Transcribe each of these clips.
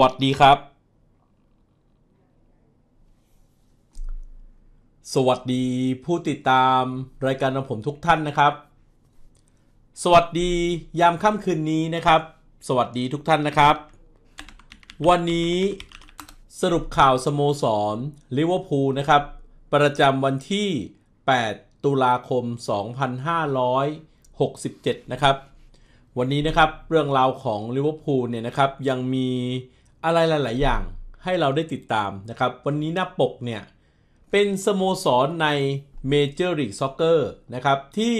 วัสดีครับ สวัสดีผู้ติดตามรายการของผมทุกท่านนะครับ สวัสดียามค่ำคืนนี้นะครับ สวัสดีทุกท่านนะครับวันนี้สรุปข่าวสโมสรลิเวอร์พูลนะครับ ประจำวันที่ 8 ตุลาคม 2567 นะครับ วันนี้นะครับเรื่องราวของลิเวอร์พูลเนี่ยนะครับยังมีอะไรหลาย ๆ อย่างให้เราได้ติดตามนะครับ วันนี้หน้าปกเนี่ยเป็นสโมสรในเมเจอร์ลีกซ็อกเกอร์นะครับ ที่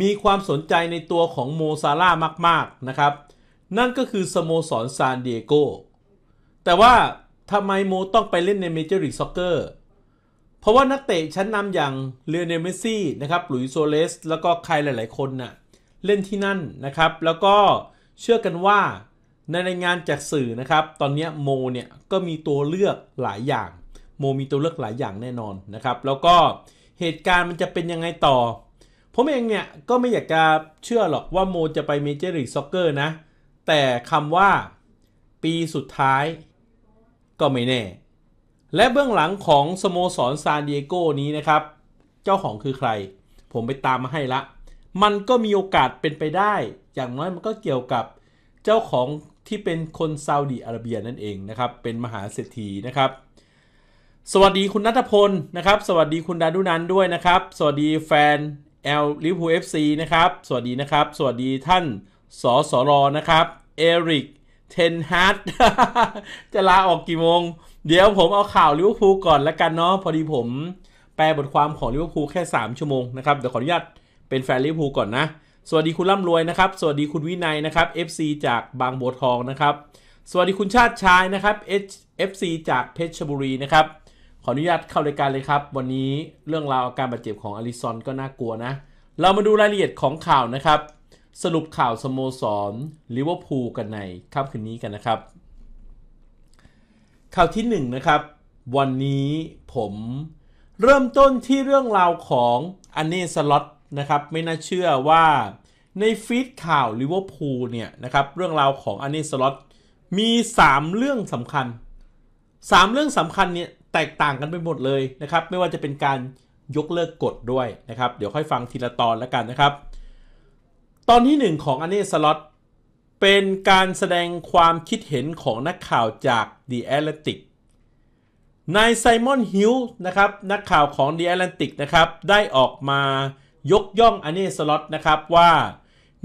มีความสนใจในตัวของโมซาร่ามาก ๆ นะครับ นั่นก็คือสโมสรซานดิเอโกแต่ว่าทำไมโมต้องไปเล่นในเมเจอร์ลีกซ็อกเกอร์เพราะว่านักเตะชั้นนำอย่างเรเนเมซี่นะครับ หลุยโซเลส แล้วก็ใครหลายๆคนนะ่ะเล่นที่นั่นนะครับแล้วก็เชื่อกันว่าในรายงานจากสื่อนะครับ ตอนนี้โมเนี่ยก็มีตัวเลือกหลายอย่าง โมมีตัวเลือกหลายอย่างแน่นอนนะครับ แล้วก็เหตุการณ์มันจะเป็นยังไงต่อผมเองเนี่ยก็ไม่อยากจะเชื่อหรอกว่า โมจะไปเมเจอร์ลีกซ็อกเกอร์นะ แต่คำว่าปีสุดท้ายก็ไม่แน่ และเบื้องหลังของสโมสรซานดิเอโกนี้นะครับ เจ้าของคือใคร ผมไปตามมาให้ละมันก็มีโอกาสเป็นไปได้อย่างน้อยมันก็เกี่ยวกับเจ้าของที่เป็นคนซาอุดีอาระเบียนั่นเอง นะครับ เป็นมหาเศรษฐีนะครับ สวัสดีคุณนัทพลนะครับ สวัสดีคุณดานุนันด้วยนะครับ สวัสดีแฟนเอลลิฟูเอฟซีนะครับ สวัสดีนะครับ สวัสดีท่านสสรนะครับ เอริกเทนฮาร์ดจะลาออกกี่โมง เดี๋ยวผมเอาข่าวลิเวอร์พูลก่อนละกันเนาะ พอดีผมแปลบทความของลิเวอร์พูลแค่ 3 ชั่วโมงนะครับ เดี๋ยวขออนุญาตเป็นแฟนลิเวอร์พูลก่อนนะสวัสดีคุณร่ำรวยนะครับ สวัสดีคุณวินัยนะครับ FC จากบางบัวทองนะครับ สวัสดีคุณชาติชายนะครับ FC จากเพชรบุรีนะครับ ขออนุญาตเข้ารายการเลยครับ วันนี้เรื่องราวอาการบาดเจ็บของอลิซอนก็น่ากลัวนะ เรามาดูรายละเอียดของข่าวนะครับ สรุปข่าวสโมสรลิเวอร์พูลกันในค่ำคืนนี้กันนะครับ ข่าวที่1นนะครับ วันนี้ผม เริ่มต้นที่เรื่องราวของอันเนสล็อตนะครับ ไม่น่าเชื่อว่าในฟีดข่าวลิเวอร์พูลเนี่ยนะครับเรื่องราวของอันนี้สล็อตมี 3 เรื่องสำคัญ 3 เรื่องสำคัญเนี่ย แตกต่างกันไปหมดเลยนะครับ ไม่ว่าจะเป็นการยกเลิกกฎด้วยนะครับเดี๋ยวค่อยฟังทีละตอนแล้วกันนะครับ ตอนที่ 1 ของอันนี้สล็อตเป็นการแสดงความคิดเห็นของนักข่าวจาก The Atlantic นายไซมอนฮิลนะครับ นักข่าวของ The Atlantic นะครับได้ออกมายกย่องอันนี้สล็อตนะครับ ว่า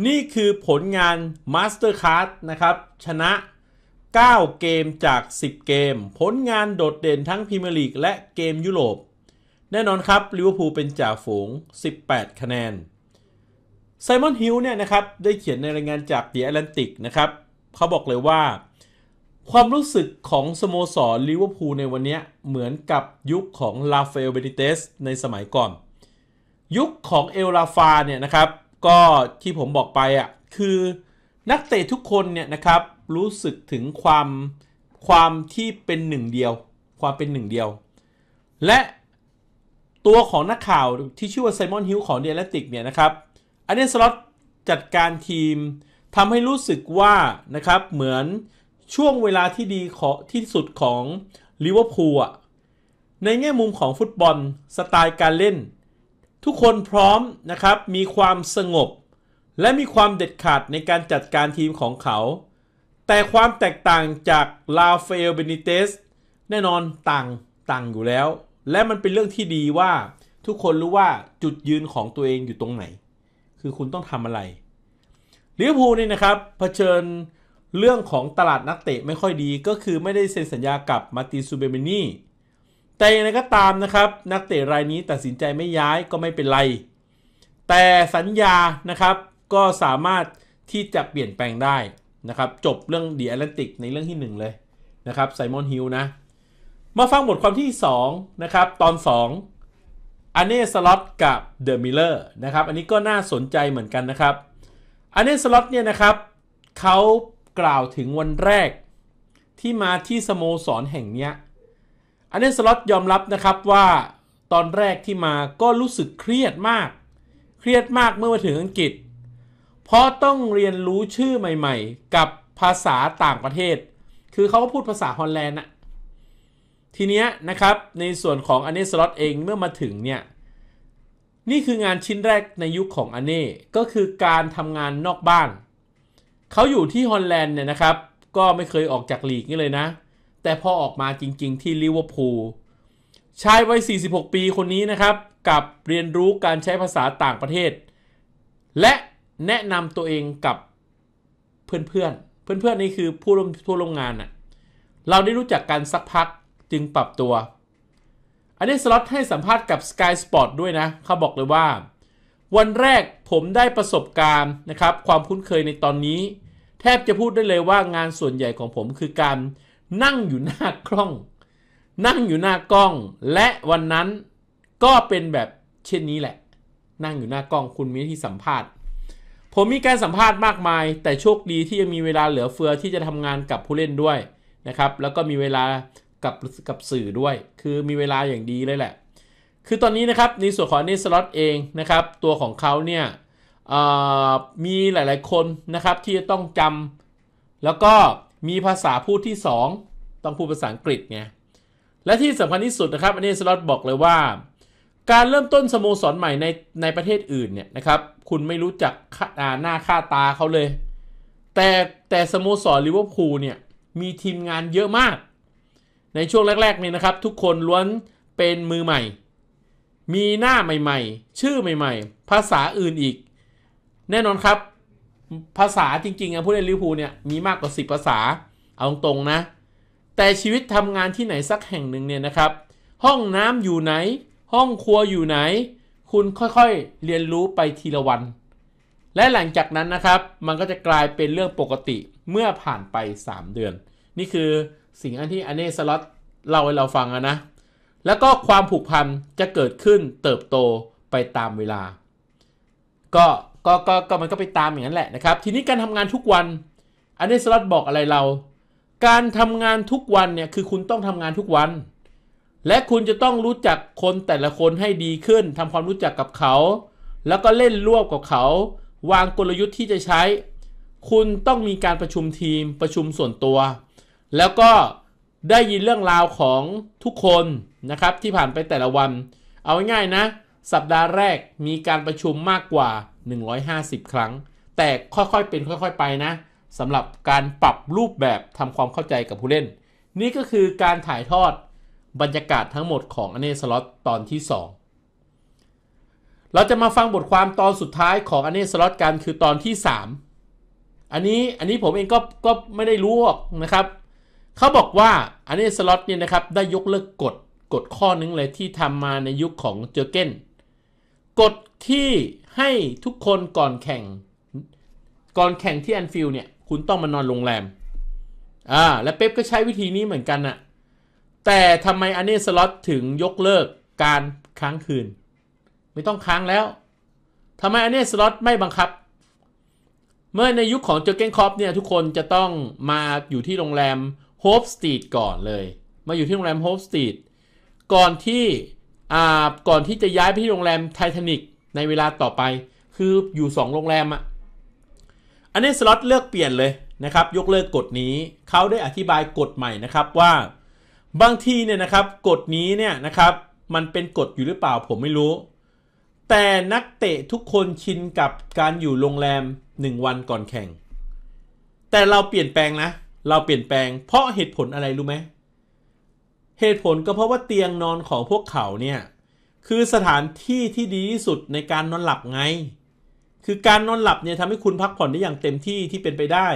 นี่คือผลงาน Mastercard นะครับ ชนะ 9 เกมจาก 10 เกม ผลงานโดดเด่นทั้งพรีเมียร์ลีกและเกมยุโรป แน่นอนครับลิเวอร์พูลเป็นจ่าฝูง 18 คะแนนไซมอนฮิลเนี่ยนะครับ ได้เขียนในรายงานจากเดียแอตแลนติกนะครับ เขาบอกเลยว่า ความรู้สึกของสโมสรลิเวอร์พูลในวันนี้เหมือนกับยุคของลาเฟลเบนิเตสในสมัยก่อนยุคของเอลราฟาเนี่ยนะครับ ก็ที่ผมบอกไปอะ่ะคือนักเตะทุกคนเนี่ยนะครับ รู้สึกถึงความความที่เป็นหนึ่งเดียว ความเป็นหนึ่งเดียว และตัวของนักข่าวที่ชื่อว่าไซมอนฮิลของเดลติกเนี่ยนะครับอันนี้สล็อตจัดการทีมทำให้รู้สึกว่านะครับเหมือนช่วงเวลาที่ดีขอที่สุดของลิเวอร์พูลในแง่มุมของฟุตบอลสไตล์การเล่นทุกคนพร้อมนะครับ มีความสงบ และมีความเด็ดขาดในการจัดการทีมของเขา แต่ความแตกต่างจากลาเฟลเบนิเตสแน่นอนต่างต่างอยู่แล้ว และมันเป็นเรื่องที่ดีว่าทุกคนรู้ว่าจุดยืนของตัวเองอยู่ตรงไหน คือคุณต้องทำอะไรลิเวอร์พูลนี่นะครับ เผชิญเรื่องของตลาดนักเตะไม่ค่อยดี ก็คือไม่ได้เซ็นสัญญากับมาตินซูเบเมนี่แต่อย่างไรก็ตามนะครับ นักเตะรายนี้ตัดสินใจไม่ย้ายก็ไม่เป็นไร แต่สัญญานะครับก็สามารถที่จะเปลี่ยนแปลงได้นะครับจบเรื่องเดีแอตแลนติกในเรื่องที่ 1 เลย นะครับไซมอนฮิลนะมาฟังบทความที่2นะครับตอน2อันเน่สล็อตกับเดอะมิลเลอร์นะครับ อันนี้ก็น่าสนใจเหมือนกันนะครับอันเน่สล็อตเนี่ยนะครับเขากล่าวถึงวันแรกที่มาที่สโมสรแห่งเนี้ยอันนี้สล็อตยอมรับนะครับว่าตอนแรกที่มาก็รู้สึกเครียดมาก เครียดมากเมื่อมาถึงอังกฤษเพราะต้องเรียนรู้ชื่อใหม่ๆกับภาษาต่างประเทศ คือเขาก็พูดภาษาฮอลแลนด์นะทีเนี้ยนะครับ ในส่วนของอเนสล็อตเองเมื่อมาถึงเนี่ย นี่คืองานชิ้นแรกในยุคของอเน่ก็คือการทำงานนอกบ้านเขาอยู่ที่ฮอลแลนด์เนี่ยนะครับ ก็ไม่เคยออกจากลีกนี่เลยนะแต่พอออกมาจริงๆที่ลิเวอร์พูลชายวัย46 ปีคนนี้นะครับ กับเรียนรู้การใช้ภาษาต่างประเทศ และแนะนำตัวเองกับเพื่อน ๆ เพื่อน ๆ นี่คือผู้ร่วมทั่วโรงงานน่ะ เราได้รู้จักกันสักพักจึงปรับตัว อันนี้สล็อตให้สัมภาษณ์กับ Sky Sport ด้วยนะ เขาบอกเลยว่า วันแรกผมได้ประสบการณ์นะครับ ความคุ้นเคยในตอนนี้ แทบจะพูดได้เลยว่างานส่วนใหญ่ของผมคือการนั่งอยู่หน้ากล้อง นั่งอยู่หน้ากล้อง และวันนั้นก็เป็นแบบเช่นนี้แหละ นั่งอยู่หน้ากล้องคุณมีที่สัมภาษณ์ ผมมีการสัมภาษณ์มากมาย แต่โชคดีที่ยังมีเวลาเหลือเฟือที่จะทำงานกับผู้เล่นด้วยนะครับ แล้วก็มีเวลากับกับสื่อด้วย คือมีเวลาอย่างดีเลยแหละ คือตอนนี้นะครับในส่วนของเนสล็อตเองนะครับ ตัวของเขาเนี่ยมีหลาย ๆคนนะครับที่จะต้องจำแล้วก็มีภาษาพูดที่ 2 ต้องพูดภาษาอังกฤษไงและที่สำคัญที่สุดนะครับ อันนี้สล็อตบอกเลยว่า การเริ่มต้นสโมสรใหม่ใน ในประเทศอื่นเนี่ยนะครับ คุณไม่รู้จักหน้าค่าตาเขาเลย แต่แต่สโมสรลิเวอร์พูลเนี่ย มีทีมงานเยอะมาก ในช่วงแรกๆเนี่ยนะครับ ทุกคนล้วนเป็นมือใหม่ มีหน้าใหม่ ๆ ชื่อใหม่ ๆ ภาษาอื่นอีก แน่นอนครับภาษาจริง ๆอะผู้เล่นลิเวอร์พูลเนี่ยมีมากกว่า 10 ภาษาเอาตรงๆนะ แต่ชีวิตทำงานที่ไหนสักแห่งหนึ่งเนี่ยนะครับ ห้องน้ำอยู่ไหน ห้องครัวอยู่ไหน คุณค่อยๆเรียนรู้ไปทีละวัน และหลังจากนั้นนะครับมันก็จะกลายเป็นเรื่องปกติเมื่อผ่านไป 3 เดือน นี่คือสิ่งอันที่อเนสล็อตเล่าให้เราฟังนะ แล้วก็ความผูกพันจะเกิดขึ้นเติบโตไปตามเวลา ก็ก็ก็ก็มันก็ไปตามอย่างนั้นแหละนะครับ ทีนี้การทำงานทุกวันอันนี้สลัอบอกอะไรเรา การทำงานทุกวันเนี่ยคือคุณต้องทำงานทุกวัน และคุณจะต้องรู้จักคนแต่ละคนให้ดีขึ้น ทำความรู้จักกับเขา แล้วก็เล่นร่วมกับเขา วางกลยุทธ์ที่จะใช้ คุณต้องมีการประชุมทีมประชุมส่วนตัว แล้วก็ได้ยินเรื่องราวของทุกคนนะครับ ที่ผ่านไปแต่ละวัน เอาง่ายๆนะสัปดาห์แรกมีการประชุมมากกว่า 150 ครั้ง แต่ค่อย ๆ เป็นค่อย ๆไปนะสำหรับการปรับรูปแบบทำความเข้าใจกับผู้เล่น นี่ก็คือการถ่ายทอดบรรยากาศทั้งหมดของอเนสล็อตตอนที่ 2 เราจะมาฟังบทความตอนสุดท้ายของอเนสล็อตกันคือตอนที่ 3 อันนี้อันนี้ผมเองก็ก็ไม่ได้รู้นะครับ เขาบอกว่าอเนสล็อตเนี่ยนะครับได้ยกเลิกกฎกฎข้อนึงเลยที่ทำมาในยุคของเจอเก้นกฎที่ให้ทุกคนก่อนแข่ง ก่อนแข่งที่แอนฟิลเนี่ย คุณต้องมานอนโรงแรมอ่าและเป๊ปก็ใช้วิธีนี้เหมือนกันน่ะ แต่ทำไมอันเนสล็อตถึงยกเลิกการค้างคืน ไม่ต้องค้างแล้วทำไมอันเนสล็อตไม่บังคับ เมื่อในยุคของเจอเกนคอปเนี่ย ทุกคนจะต้องมาอยู่ที่โรงแรมโฮปสตรีทก่อนเลย มาอยู่ที่โรงแรมโฮปสตรีทก่อนที่ก่อนที่จะย้ายไปที่โรงแรมไททานิกในเวลาต่อไป คืออยู่ 2 โรงแรมอะอันนี้สล็อตเลือกเปลี่ยนเลยนะครับ ยกเลิกกฎนี้เขาได้อธิบายกฎใหม่นะครับว่าบางทีเนี่ยนะครับกฎนี้เนี่ยนะครับมันเป็นกฎอยู่หรือเปล่าผมไม่รู้ แต่นักเตะทุกคนชินกับการอยู่โรงแรม 1 วันก่อนแข่ง แต่เราเปลี่ยนแปลงนะ เราเปลี่ยนแปลงเพราะเหตุผลอะไรรู้ไหมเหตุผลก็เพราะว่าเตียงนอนของพวกเขาเนี่ย คือสถานที่ที่ดีที่สุดในการนอนหลับไง คือการนอนหลับเนี่ยทำให้คุณพักผ่อนได้อย่างเต็มที่ ที่เป็นไปได้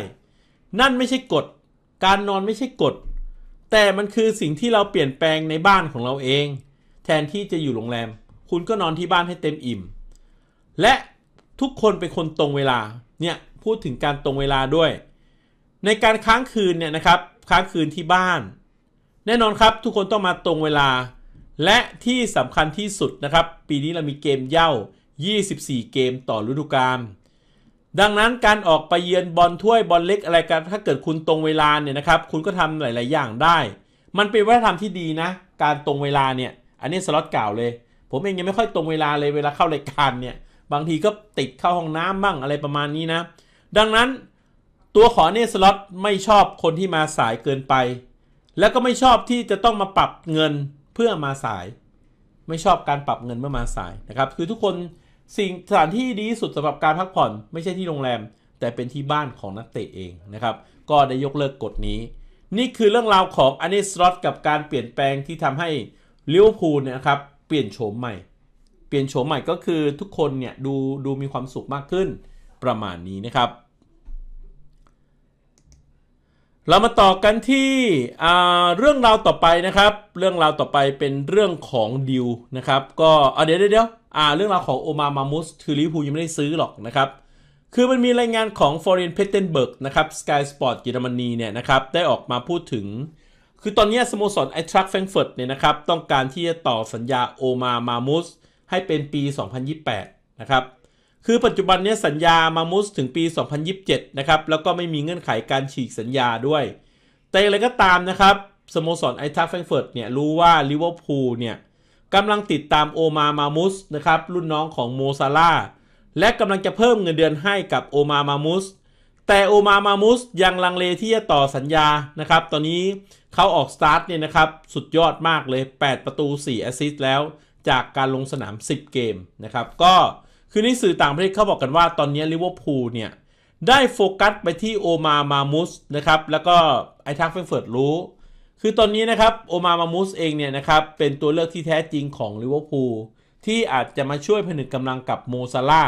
นั่นไม่ใช่กฎ การนอนไม่ใช่กฎ แต่มันคือสิ่งที่เราเปลี่ยนแปลงในบ้านของเราเอง แทนที่จะอยู่โรงแรม คุณก็นอนที่บ้านให้เต็มอิ่ม และทุกคนเป็นคนตรงเวลาเนี่ยพูดถึงการตรงเวลาด้วย ในการค้างคืนเนี่ยนะครับค้างคืนที่บ้านแน่นอนครับทุกคนต้องมาตรงเวลา และที่สำคัญที่สุดนะครับ ปีนี้เรามีเกมเย่า 24 เกมต่อฤดูกาลดังนั้นการออกไปเยือนบอลถ้วยบอลเล็กอะไรกัน ถ้าเกิดคุณตรงเวลาเนี่ยนะครับคุณก็ทำหลาย ๆ อย่างได้ มันเป็นวัฒนธรรมที่ดีนะการตรงเวลาเนี่ยอันนี้สล็อตเก่าเลย ผมเองยังไม่ค่อยตรงเวลาเลยเวลาเข้ารายการเนี่ยบางทีก็ติดเข้าห้องน้ำบ้างอะไรประมาณนี้นะดังนั้นตัวขอเนี่ยสล็อตไม่ชอบคนที่มาสายเกินไปแล้วก็ไม่ชอบที่จะต้องมาปรับเงินเพื่อมาสาย ไม่ชอบการปรับเงินเมื่อมาสายนะครับ คือทุกคนสิ่งสถานที่ดีที่สุดสำหรับการพักผ่อน ไม่ใช่ที่โรงแรม แต่เป็นที่บ้านของนักเตะเองนะครับ ก็ได้ยกเลิกกฎนี้ นี่คือเรื่องราวของอันนี้สลอตกับการเปลี่ยนแปลงที่ทำให้ลิเวอร์พูลเนี่ยครับ เปลี่ยนโฉมใหม่ เปลี่ยนโฉมใหม่ก็คือ ทุกคนเนี่ยดูดูมีความสุขมากขึ้นประมาณนี้นะครับเรามาต่อกันที่เรื่องราวต่อไปนะครับ เรื่องราวต่อไปเป็นเรื่องของดิวนะครับ ก็เดี๋ยวเดี๋ยวเรื่องราวของโอมามามุสทูริพูยังไม่ได้ซื้อหรอกนะครับ คือมันมีรายงานของฟอร์เรนเพตเทนเบิร์กนะครับสกายสปอร์ตเยอรมนีเนี่ยนะครับได้ออกมาพูดถึง คือตอนนี้สโมสรไอทรัคแฟรงเฟิร์ตเนี่ยนะครับ ต้องการที่จะต่อสัญญาโอมามามุสให้เป็นปี 2028 นะครับคือปัจจุบันนี้สัญญามามุสถึงปี 2027 นะครับ แล้วก็ไม่มีเงื่อนไขการฉีกสัญญาด้วย แต่อย่างไรก็ตามนะครับ สโมสรไอทัแฟงเฟิร์ตเนี่ยรู้ว่าลิเวอร์พูลเนี่ยกำลังติดตามโอมามามุสนะครับ รุ่นน้องของโมซาลาและกำลังจะเพิ่มเงินเดือนให้กับโอมามามุสแต่โอมามามุสยังลังเลที่จะต่อสัญญานะครับ ตอนนี้เขาออกสตาร์ทเนี่ยนะครับสุดยออดมากเลย 8 ประตู 4 แอสซิสต์แล้วจากการลงสนาม 10 เกมนะครับก็คือในสื่อต่างประเทศเขาบอกกันว่าตอนนี้ลิเวอร์พูลเนี่ย ได้โฟกัสไปที่โอมามามุสนะครับ แล้วก็ไอ้ทางแฟรงเฟิร์ตรู้ คือตอนนี้นะครับโอมามามุสเองเนี่ยนะครับ เป็นตัวเลือกที่แท้จริงของลิเวอร์พูลที่อาจจะมาช่วยผนึกกำลังกับโมซาลา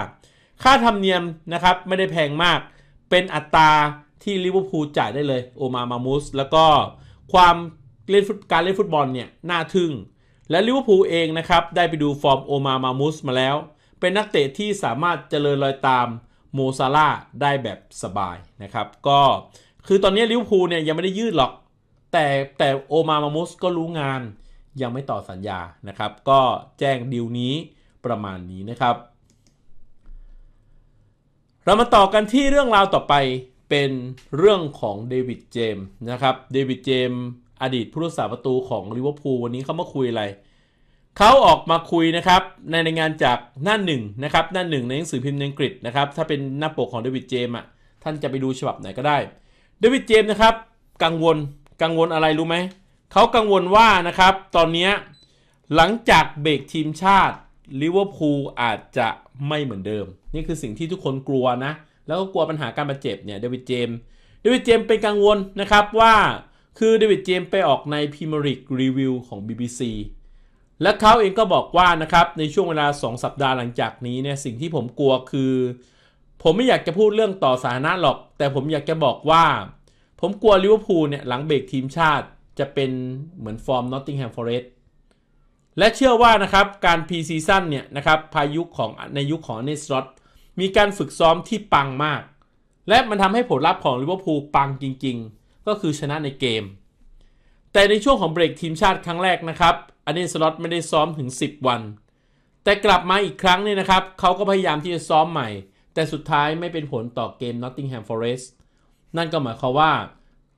ค่าธรรมเนียมนะครับไม่ได้แพงมากเป็นอัตราที่ลิเวอร์พูลจ่ายได้เลยโอมามามุสแล้วก็ความเล่นการเล่นฟุตบอลเนี่ยน่าทึ่ง และลิเวอร์พูลเองนะครับได้ไปดูฟอร์มโอมามามุสมาแล้วเป็นนักเตะที่สามารถเจริญรอยตามโมซาร่าได้แบบสบายนะครับ ก็คือตอนนี้ลิเวอร์พูลเนี่ยยังไม่ได้ยืดหรอก แต่แต่โอมามามุสก็รู้งานยังไม่ต่อสัญญานะครับ ก็แจ้งดีลนี้ประมาณนี้นะครับ เรามาต่อกันที่เรื่องราวต่อไปเป็นเรื่องของเดวิดเจมส์นะครับเดวิดเจมส์อดีตผู้รักษาประตูของลิเวอร์พูลวันนี้เขามาคุยอะไรเขาออกมาคุยนะครับ ในรายงานจากหน้าหนึ่งนะครับ หน้าหนึ่งในหนังสือพิมพ์อังกฤษนะครับ ถ้าเป็นหน้าปกของเดวิดเจมอ่ะ ท่านจะไปดูฉบับไหนก็ได้เดวิดเจมส์นะครับกังวลกังวลอะไรรู้ไหมเขากังวลว่านะครับ ตอนนี้หลังจากเบรกทีมชาติลิเวอร์พูลอาจจะไม่เหมือนเดิม นี่คือสิ่งที่ทุกคนกลัวนะ แล้วก็กลัวปัญหาการบาดเจ็บเนี่ยเดวิดเจมส์เดวิดเจมส์เป็นกังวลนะครับว่าคือเดวิดเจมส์ไปออกในพิมริกรีวิวของ BBC และเขาเองก็บอกว่านะครับ ในช่วงเวลา 2 สัปดาห์หลังจากนี้เนี่ยสิ่งที่ผมกลัวคือ ผมไม่อยากจะพูดเรื่องต่อสาธารณะหรอก แต่ผมอยากจะบอกว่า ผมกลัวลิเวอร์พูลเนี่ยหลังเบรกทีมชาติ จะเป็นเหมือนฟอร์มนอตติงแฮมฟอเรสต์และเชื่อว่านะครับ การพรีซีซั่นเนี่ยนะครับพายุของ ในยุคของเนสรอตมีการฝึกซ้อมที่ปังมาก และมันทำให้ผลลัพธ์ของลิเวอร์พูลปังจริงๆ ก็คือชนะในเกม แต่ในช่วงของเบรกทีมชาติครั้งแรกนะครับอันนี้สล็อตไม่ได้ซ้อมถึง 10 วัน แต่กลับมาอีกครั้งเนี่ยนะครับเขาก็พยายามที่จะซ้อมใหม่ แต่สุดท้ายไม่เป็นผลต่อเกม Nottingham Forest นั่นก็หมายความว่า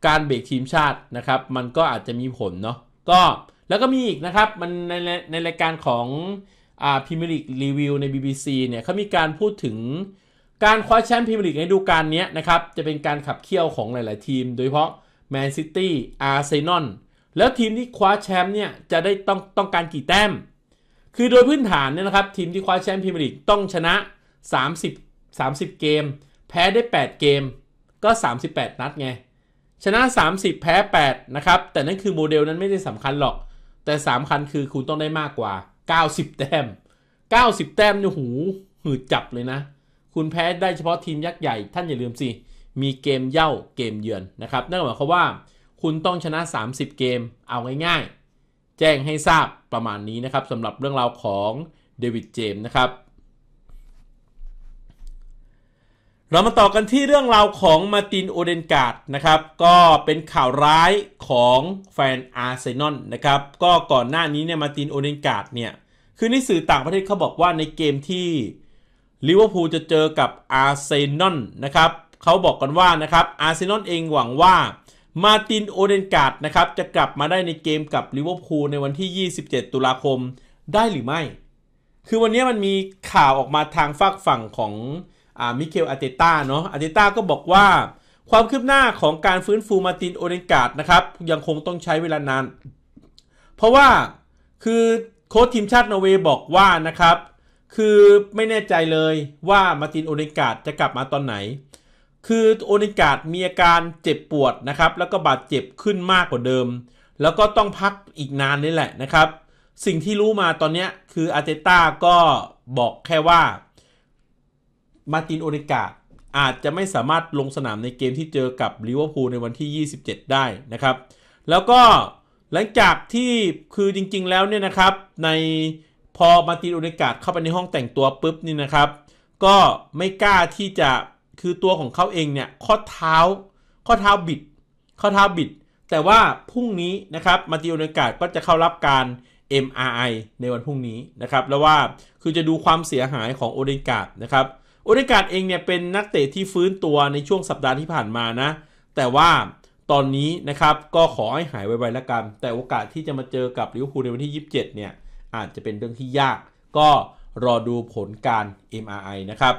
การเบรกทีมชาตินะครับ มันก็อาจจะมีผลเนาะก็ แล้วก็มีอีกนะครับ มันในในรายการของอ่าพิมลิกรีวิวใน BBC เนี่ยเขามีการพูดถึงการคว้าแชมป์พิมลิกในดูการนี้นะครับจะเป็นการขับเคี่ยวของหลาย ๆ ทีม โดยเฉพาะแมนซิตี้อาร์เซนอลแล้วทีมที่คว้าแชมป์เนี่ยจะได้ต้องต้องการกี่แต้ม คือโดยพื้นฐานเนี่ยนะครับทีมที่คว้าแชมป์พรีเมียร์ลีกต้องชนะ 30 30 เกม แพ้ได้ 8 เกม ก็ 38 นัดไง ชนะ 30 แพ้ 8 นะครับ แต่นั่นคือโมเดลนั้นไม่ได้สำคัญหรอก แต่สำคัญคือคุณต้องได้มากกว่า 90 แต้ม 90 แต้มเนี่ยหูหืดจับเลยนะ คุณแพ้ได้เฉพาะทีมยักษ์ใหญ่ ท่านอย่าลืมสิ มีเกมเย่าเกมเยือนนะครับนั่นหมายความว่าคุณต้องชนะ 30 เกม เอาง่ายๆ แจ้งให้ทราบประมาณนี้นะครับสำหรับเรื่องราวของเดวิดเจมส์นะครับ เรามาต่อกันที่เรื่องราวของมาตินโอเดนการ์ดนะครับ ก็เป็นข่าวร้ายของแฟนอาร์เซนอลนะครับ ก็ก่อนหน้านี้เนี่ยมาตินโอเดนการ์ดเนี่ย คือในสื่อต่างประเทศเขาบอกว่าในเกมที่ลิเวอร์พูลจะเจอกับอาร์เซนอลนะครับ เขาบอกกันว่านะครับอาร์เซนอลเองหวังว่ามาตินโอเดนการ์ดนะครับจะกลับมาได้ในเกมกับลิเวอร์พูลในวันที่ 27 ตุลาคมได้หรือไม่ คือวันนี้มันมีข่าวออกมาทางฝากฝั่งของอมิเกลอาเตต้าเนาะอาเตต้าก็บอกว่าความคืบหน้าของการฟื้นฟูมาตินโอเดนการ์ดนะครับยังคงต้องใช้เวลานานเพราะว่าคือโค้ชทีมชาตินอร์เวย์บอกว่านะครับคือไม่แน่ใจเลยว่ามาตินโอเดนการ์ดจะกลับมาตอนไหนคือโอนิกาดมีอาการเจ็บปวดนะครับ แล้วก็บาดเจ็บขึ้นมากกว่าเดิม แล้วก็ต้องพักอีกนานนี่แหละนะครับ สิ่งที่รู้มาตอนนี้คืออาเตต้าก็บอกแค่ว่ามาตินโอนิกาดอาจจะไม่สามารถลงสนามในเกมที่เจอกับลิเวอร์พูลในวันที่ 27 ได้นะครับ แล้วก็หลังจากที่คือจริงๆแล้วเนี่ยนะครับ ในพอมาตินโอนิกาดเข้าไปในห้องแต่งตัวปุ๊บนี่นะครับ ก็ไม่กล้าที่จะคือตัวของเขาเองเนี่ยข้อเท้า ข้อเท้าบิดข้อเท้าบิดแต่ว่าพรุ่งนี้นะครับมาติโอเนกาดก็จะเข้ารับการ MRI ในวันพรุ่งนี้นะครับ แล้วว่าคือจะดูความเสียหายของโอเดกาดนะครับโอเดกาดเองเนี่ยเป็นนักเตะที่ฟื้นตัวในช่วงสัปดาห์ที่ผ่านมานะแต่ว่าตอนนี้นะครับก็ขอให้หายไวๆแล้วกันแต่โอกาสที่จะมาเจอกับลิเวอร์พูลในวันที่ 27เนี่ยอาจจะเป็นเรื่องที่ยาก ก็รอดูผลการ MRI นะครับ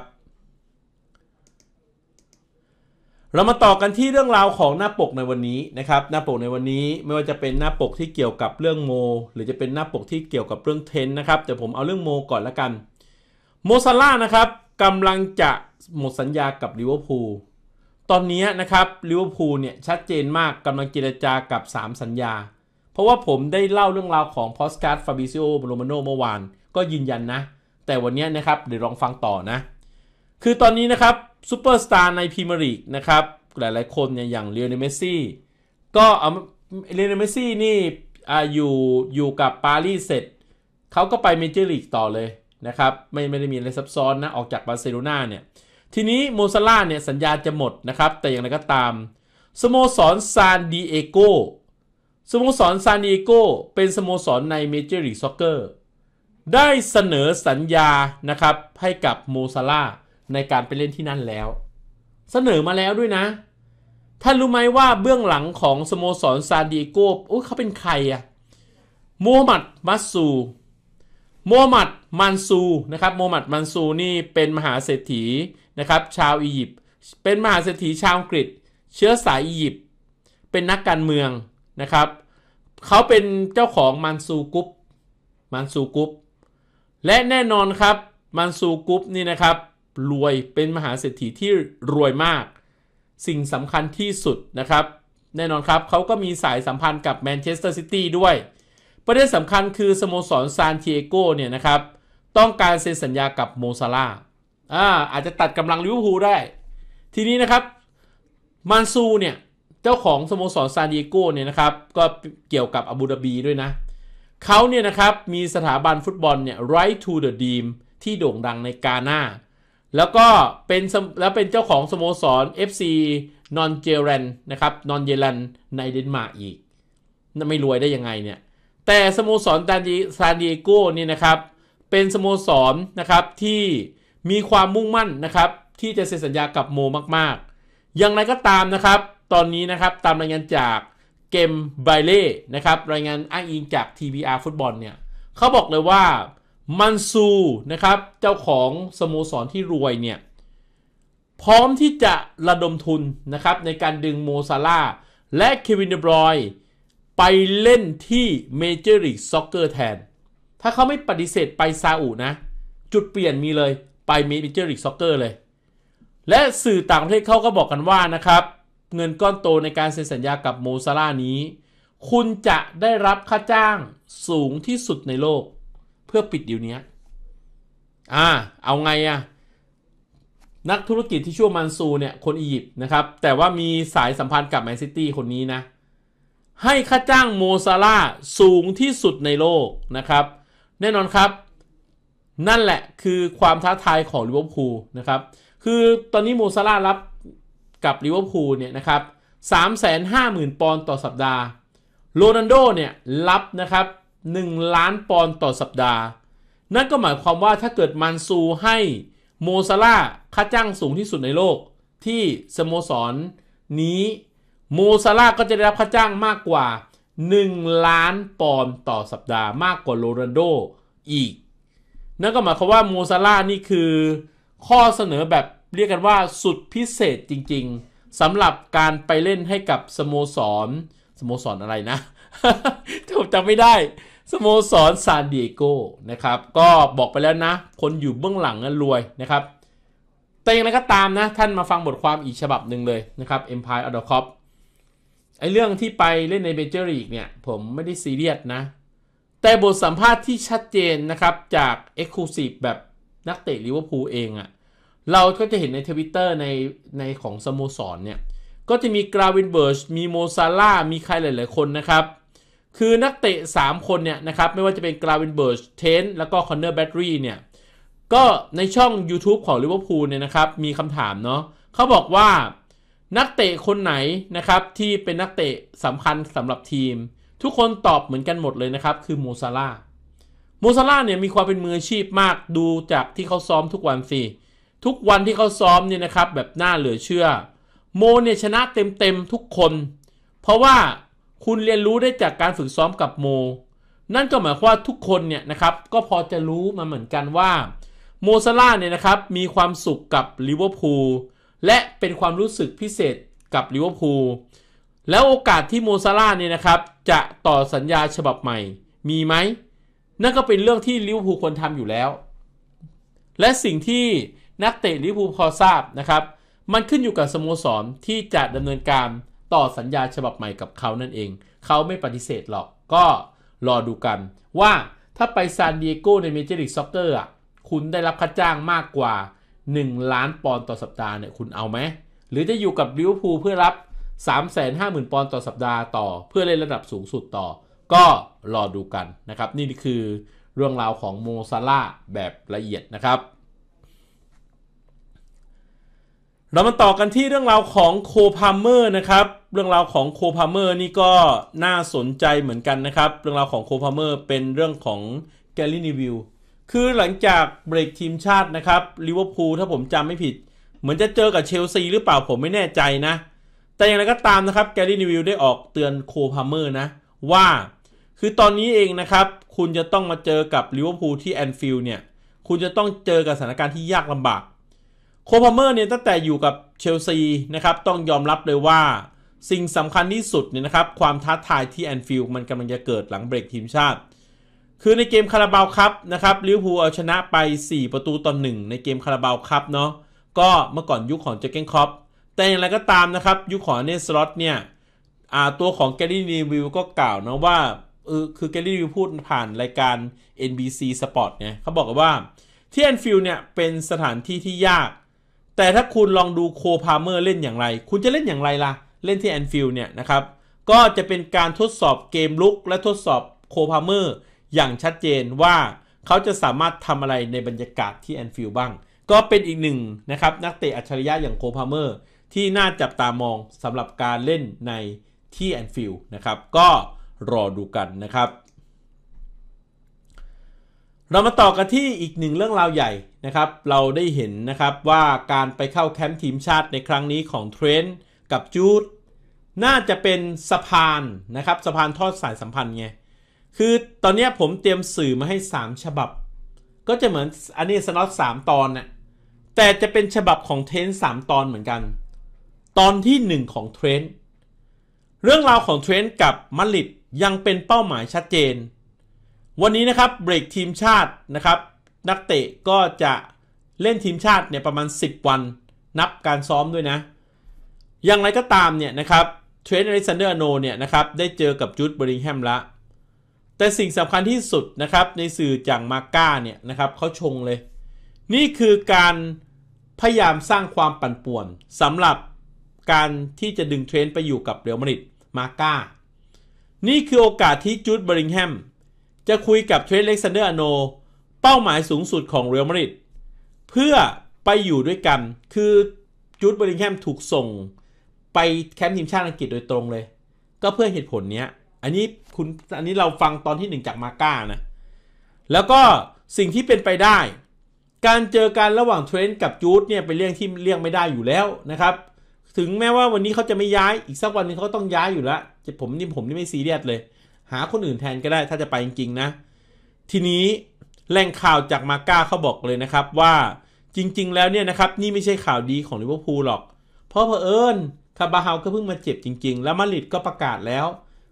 เรามาต่อกันที่เรื่องราวของหน้าปกในวันนี้นะครับ หน้าปกในวันนี้ไม่ว่าจะเป็นหน้าปกที่เกี่ยวกับเรื่องโม หรือจะเป็นหน้าปกที่เกี่ยวกับเรื่องเทนนะครับแต่ผมเอาเรื่องโมก่อนละกันโมซาร่านะครับกำลังจะหมดสัญญากับลิเวอร์พูลตอนนี้นะครับลิเวอร์พูลเนี่ยชัดเจนมากกำลังเจรจากับ 3 สัญญา เพราะว่าผมได้เล่าเรื่องราวของพอสการ์ดฟาบิซิโอโรมาโนเมื่อวานก็ยืนยันนะแต่วันนี้นะครับเดี๋ยวลองฟังต่อนะ คือตอนนี้นะครับซูเปอร์สตาร์ในพรีเมียร์ลีกนะครับ หลายๆ คนเนี่ยอย่างเรียนเมสซี่ก็เอาเรียนเมสซี่นี่อยู่อยู่กับปารีสเสร็จเขาก็ไปเมเจอร์ลีกต่อเลยนะครับไม่ไม่ได้มีอะไรซับซ้อนนะออกจากบาร์เซโลนาเนี่ยทีนี้โมซาร่าเนี่ยสัญญาจะหมดนะครับแต่อย่างไรก็ตาม สโมสรซานดิเอโกสโมสรซานดิเอโกเป็นสโมสรในเมเจอร์ลีกซ็อกเกอร์ได้เสนอสัญญานะครับให้กับโมซาร่าในการไปเล่นที่นั่นแล้ว เสนอมาแล้วด้วยนะท่านรู้ไหมว่าเบื้องหลังของสโมสรซานดิเอโกโอ้เขาเป็นใครอะมูฮัมหมัดมัซซูมูฮัมหมัดมันซูนะครับมูฮัมหมัดมันซูนี่เป็นมหาเศรษฐีนะครับ ชาวอียิปต์เป็นมหาเศรษฐีชาวอังกฤษ เชื้อสายอียิปต์เป็นนักการเมืองนะครับเขาเป็นเจ้าของมันซูกรุ๊ปมันซูกรุ๊ปและแน่นอนครับมันซูกรุ๊ปนี่นะครับรวยเป็นมหาเศรษฐีที่รวยมาก สิ่งสำคัญที่สุดนะครับ แน่นอนครับเขาก็มีสายสัมพันธ์กับแมนเชสเตอร์ซิตี้ด้วย ประเด็นสำคัญคือ สโมสรซานติเอโกเนี่ยนะครับ ต้องการเซ็นสัญญากับโมซาลาอ่าอาจจะตัดกำลังลิเวอร์พูลได้ ทีนี้นะครับมันซูเนี่ย เจ้าของสโมสรซานติเอโกเนี่ยนะครับ ก็เกี่ยวกับอาบูดาบีด้วยนะเขาเนี่ยนะครับมีสถาบันฟุตบอลเนี่ย Right to the Dream ที่โด่งดังในกาหน้าแล้วก็เป็นแล้วเป็นเจ้าของสโมสร FC นอนเจรันนะครับนอนเยรันในเดนมาร์กอีก ไม่รวยได้ยังไงเนี่ยแต่สโมสรซานดิซานดิเอโกนี่นะครับเป็นสโมสรนะครับที่มีความมุ่งมั่นนะครับที่จะเซ็นสัญญากับโมมาก ๆ อย่างไรก็ตามนะครับ ตอนนี้นะครับตามรายงานจากเกมไบเล่นะครับรายงานอ้างอิงจาก TBR ฟุตบอลเนี่ยเขาบอกเลยว่ามันซู นะครับ เจ้าของสโมสรที่รวยเนี่ย พร้อมที่จะระดมทุนนะครับ ในการดึงโมซาลาและเควินเดบรอย ไปเล่นที่เมเจอร์ลีกซ็อกเกอร์แทน ถ้าเขาไม่ปฏิเสธไปซาอุนะ จุดเปลี่ยนมีเลยไปเมเจอร์ลีกซ็อกเกอร์เลย และสื่อต่างประเทศเขาก็บอกกันว่านะครับ เงินก้อนโตในการเซ็นสัญญากับโมซาลานี้ คุณจะได้รับค่าจ้างสูงที่สุดในโลกพื่อปิดดีเนี้อ่า เอาไงอะนักธุรกิจที่ชื่อมันซูเนี่ย คนอียิปต์นะครับ แต่ว่ามีสายสัมพันธ์กับแมนซิตี้คนนี้นะ ให้ค่าจ้างโมซาร่าสูงที่สุดในโลกนะครับ แน่นอนครับ นั่นแหละคือความท้าทายของลิเวอร์พูลนะครับ คือตอนนี้โมซาร่ารับกับลิเวอร์พูลเนี่ยนะครับ 3 5 0 0 0 0 ปอนด์ต่อสัปดาห์ โรนัลโดเนี่ย รับนะครับ1 ล้านปอนด์ต่อสัปดาห์ นั่นก็หมายความว่าถ้าเกิดมันซูให้โมซาร่าค่าจ้างสูงที่สุดในโลกที่สโมสรนนี้ โมซาร่าก็จะได้รับค่าจ้างมากกว่า 1 ล้านปอนด์ต่อสัปดาห์มากกว่าโรนัลโดอีก นั่นก็หมายความว่าโมซาร่านี่คือ ข้อเสนอแบบเรียกกันว่าสุดพิเศษจริงๆสำหรับการไปเล่นให้กับสโมสรสโมสรออะไรนะจำจำไม่ได้สโมสรซานดิเอโกนะครับ ก็บอกไปแล้วนะ คนอยู่เบื้องหลังนั้นรวยนะครับ แต่อย่างไรก็ตามนะท่านมาฟังบทความอีกฉบับหนึ่งเลยนะครับ Empire of the Cop ไอเรื่องที่ไปเล่นในเบเจอร์ลีกเนี่ยผมไม่ได้ซีเรียสนะ แต่บทสัมภาษณ์ที่ชัดเจนนะครับจาก e x c l u s i v e แบบนักเตะลิเวอร์พูลเองอะ่ะเราก็จะเห็นในทวิตเตอร์ในในของสโมสรเนี่ย ก็จะมีกราวินเบิร์ชมีโมซาร่ามีใครหลายๆคนนะครับคือนักเตะ 3 คนเนี่ยนะครับไม่ว่าจะเป็นกราวินเบิร์ชเทนแล้วก็คอนเนอร์แบตรีเนี่ย ก็ในช่อง YouTube ของลิเวอร์พูลเนี่ยนะครับ มีคำถามเนาะเขาบอกว่านักเตะคนไหนนะครับ ที่เป็นนักเตะสำคัญสำหรับทีม ทุกคนตอบเหมือนกันหมดเลยนะครับคือโมซาร่าโมซาร่าเนี่ยมีความเป็นมืออาชีพมากดูจากที่เขาซ้อมทุกวันสิทุกวันที่เขาซ้อมเนี่ยนะครับแบบน่าเหลือเชื่อโมเนี่ยชนะเต็มๆทุกคน เพราะว่าคุณเรียนรู้ได้จากการฝึกซ้อมกับโม นั่นก็หมายความว่าทุกคนเนี่ยนะครับ ก็พอจะรู้มาเหมือนกันว่าโมซาร่าเนี่ยนะครับ มีความสุขกับลิเวอร์พูลและเป็นความรู้สึกพิเศษกับลิเวอร์พูลแล้วโอกาสที่โมซาร่าเนี่ยนะครับจะต่อสัญญาฉบับใหม่ มีไหมนั่นก็เป็นเรื่องที่ลิเวอร์พูลควรทำอยู่แล้ว และสิ่งที่นักเตะลิเวอร์พูลพอทราบนะครับมันขึ้นอยู่กับสโมสรที่จะดำเนินการต่อสัญญาฉบับใหม่กับเขานั่นเอง เขาไม่ปฏิเสธหรอก ก็รอดูกันว่าถ้าไปซานดิเอโกในเมเจอร์ลีกซ็อกเกอร์อ่ะ คุณได้รับค่าจ้างมากกว่า 1 ล้านปอนด์ต่อสัปดาห์เนี่ย คุณเอาไหม หรือจะอยู่กับลิเวอร์พูลเพื่อรับ 350,000 ปอนด์ต่อสัปดาห์ต่อ เพื่อเล่นระดับสูงสุดต่อ ก็รอดูกันนะครับ นี่คือเรื่องราวของโมซาร่าแบบละเอียดนะครับเรามาต่อกันที่เรื่องราวของโคพาเมอร์นะครับเรื่องราวของโคพาเมอร์นี่ก็น่าสนใจเหมือนกันนะครับเรื่องราวของโคพาเมอร์เป็นเรื่องของแกลลี่นิวิลคือหลังจากเบรกทีมชาตินะครับลิเวอร์พูลถ้าผมจำไม่ผิด เหมือนจะเจอกับเชลซีหรือเปล่าผมไม่แน่ใจนะแต่อย่างไรก็ตามนะครับแกลลี่นิวิลได้ออกเตือนโคพาเมอร์นะว่าคือตอนนี้เองนะครับคุณจะต้องมาเจอกับลิเวอร์พูลที่แอนฟิลด์เนี่ยคุณจะต้องเจอกับสถานการณ์ที่ยากลำบากโคพาเมอร์เนี่ยตั้งแต่อยู่กับเชลซีนะครับต้องยอมรับเลยว่าสิ่งสำคัญที่สุดเนี่ยนะครับความท้าทายที่แอนฟิลด์มันกำลังจะเกิดหลังเบรกทีมชาติ คือในเกมคาราบาวครับนะครับลิเวอร์พูลเอาชนะไป 4 ประตูต่อหนึ่งในเกมคาราบาวครับเนาะก็เมื่อก่อนยุคของเจเกนคอปแต่อย่างไรก็ตามนะครับ ยุคของเนสลอตเนี่ยตัวของแกรี่นีวิลก็กล่าวนะว่าเออคือแกรี่วิวพูดผ่านรายการ NBC Sport เนี่ยเขาบอกว่าที่แอนฟิลด์เนี่ยเป็นสถานที่ที่ยากแต่ถ้าคุณลองดูโคพาเมอร์เล่นอย่างไร คุณจะเล่นอย่างไรล่ะ เล่นที่แอนฟิลด์เนี่ยนะครับ ก็จะเป็นการทดสอบเกมลุกและทดสอบโคพาเมอร์อย่างชัดเจนว่าเขาจะสามารถทำอะไรในบรรยากาศที่แอนฟิลด์บ้าง ก็เป็นอีกหนึ่งนะครับนักเตะอัจฉริยะอย่างโคพาเมอร์ที่น่าจับตามองสำหรับการเล่นในที่แอนฟิลด์นะครับ ก็รอดูกันนะครับ เรามาต่อกันที่อีกหนึ่งเรื่องราวใหญ่นะครับเราได้เห็นนะครับว่าการไปเข้าแคมป์ทีมชาติในครั้งนี้ของเทรนต์กับจูดน่าจะเป็นสะพานนะครับ สะพานทอดสายสัมพันธ์ไงคือตอนนี้ผมเตรียมสื่อมาให้ 3 ฉบับ ก็จะเหมือนอันนี้สน็อตสามตอนนะ่ะแต่จะเป็นฉบับของเทรนสามตอนเหมือนกัน ตอนที่ 1 ของเทรนเรื่องราวของเทรนกับมาริดยังเป็นเป้าหมายชัดเจน วันนี้นะครับเบรกทีมชาตินะครับนักเตะก็จะเล่นทีมชาติเนี่ยประมาณ 10 วันนับการซ้อมด้วยนะ อย่างไรก็ตามเนี่ยนะครับ เทรนด์อเล็กซานเดอร์โนเนี่ยนะครับ ได้เจอกับจูดบริงแฮมละแต่สิ่งสำคัญที่สุดนะครับ ในสื่อจากมาก้าเนี่ยนะครับเขาชงเลย นี่คือการพยายามสร้างความปั่นป่วนสำหรับการที่จะดึงเทรนด์ไปอยู่กับเรอัลมาดริดมาก้านี่คือโอกาสที่จูดบริงแฮมจะคุยกับเทรนด์เล็กซานเดอร์โนเป้าหมายสูงสุดของเรอัลมาดริดเพื่อไปอยู่ด้วยกันคือจูดเบริงแฮมถูกส่งไปแคมป์ทีมชาติอังกฤษโดยตรงเลย ก็เพื่อเหตุผลเนี้ย อันนี้คุณอันนี้เราฟังตอนที่หนึ่งจากมาก้านะแล้วก็สิ่งที่เป็นไปได้ การเจอกันระหว่างเทรนต์กับจูดเนี่ยเป็นเรื่องที่เลี่ยงไม่ได้อยู่แล้วนะครับ ถึงแม้ว่าวันนี้เขาจะไม่ย้ายอีกสักวันนึงเขาต้องย้ายอยู่แล้วผมนี่ผมนี่ไม่ซีเรียสเลย หาคนอื่นแทนก็ได้ถ้าจะไปจริงๆ นะ ทีนี้แหล่งข่าวจากมาก้าเขาบอกเลยนะครับว่าจริงๆ แล้วเนี่ยนะครับ นี่ไม่ใช่ข่าวดีของลิเวอร์พูลหรอก เพราะเผอิญคาบาเฮาก็เพิ่งมาเจ็บจริง ๆ แล้วมาริดก็ประกาศแล้ว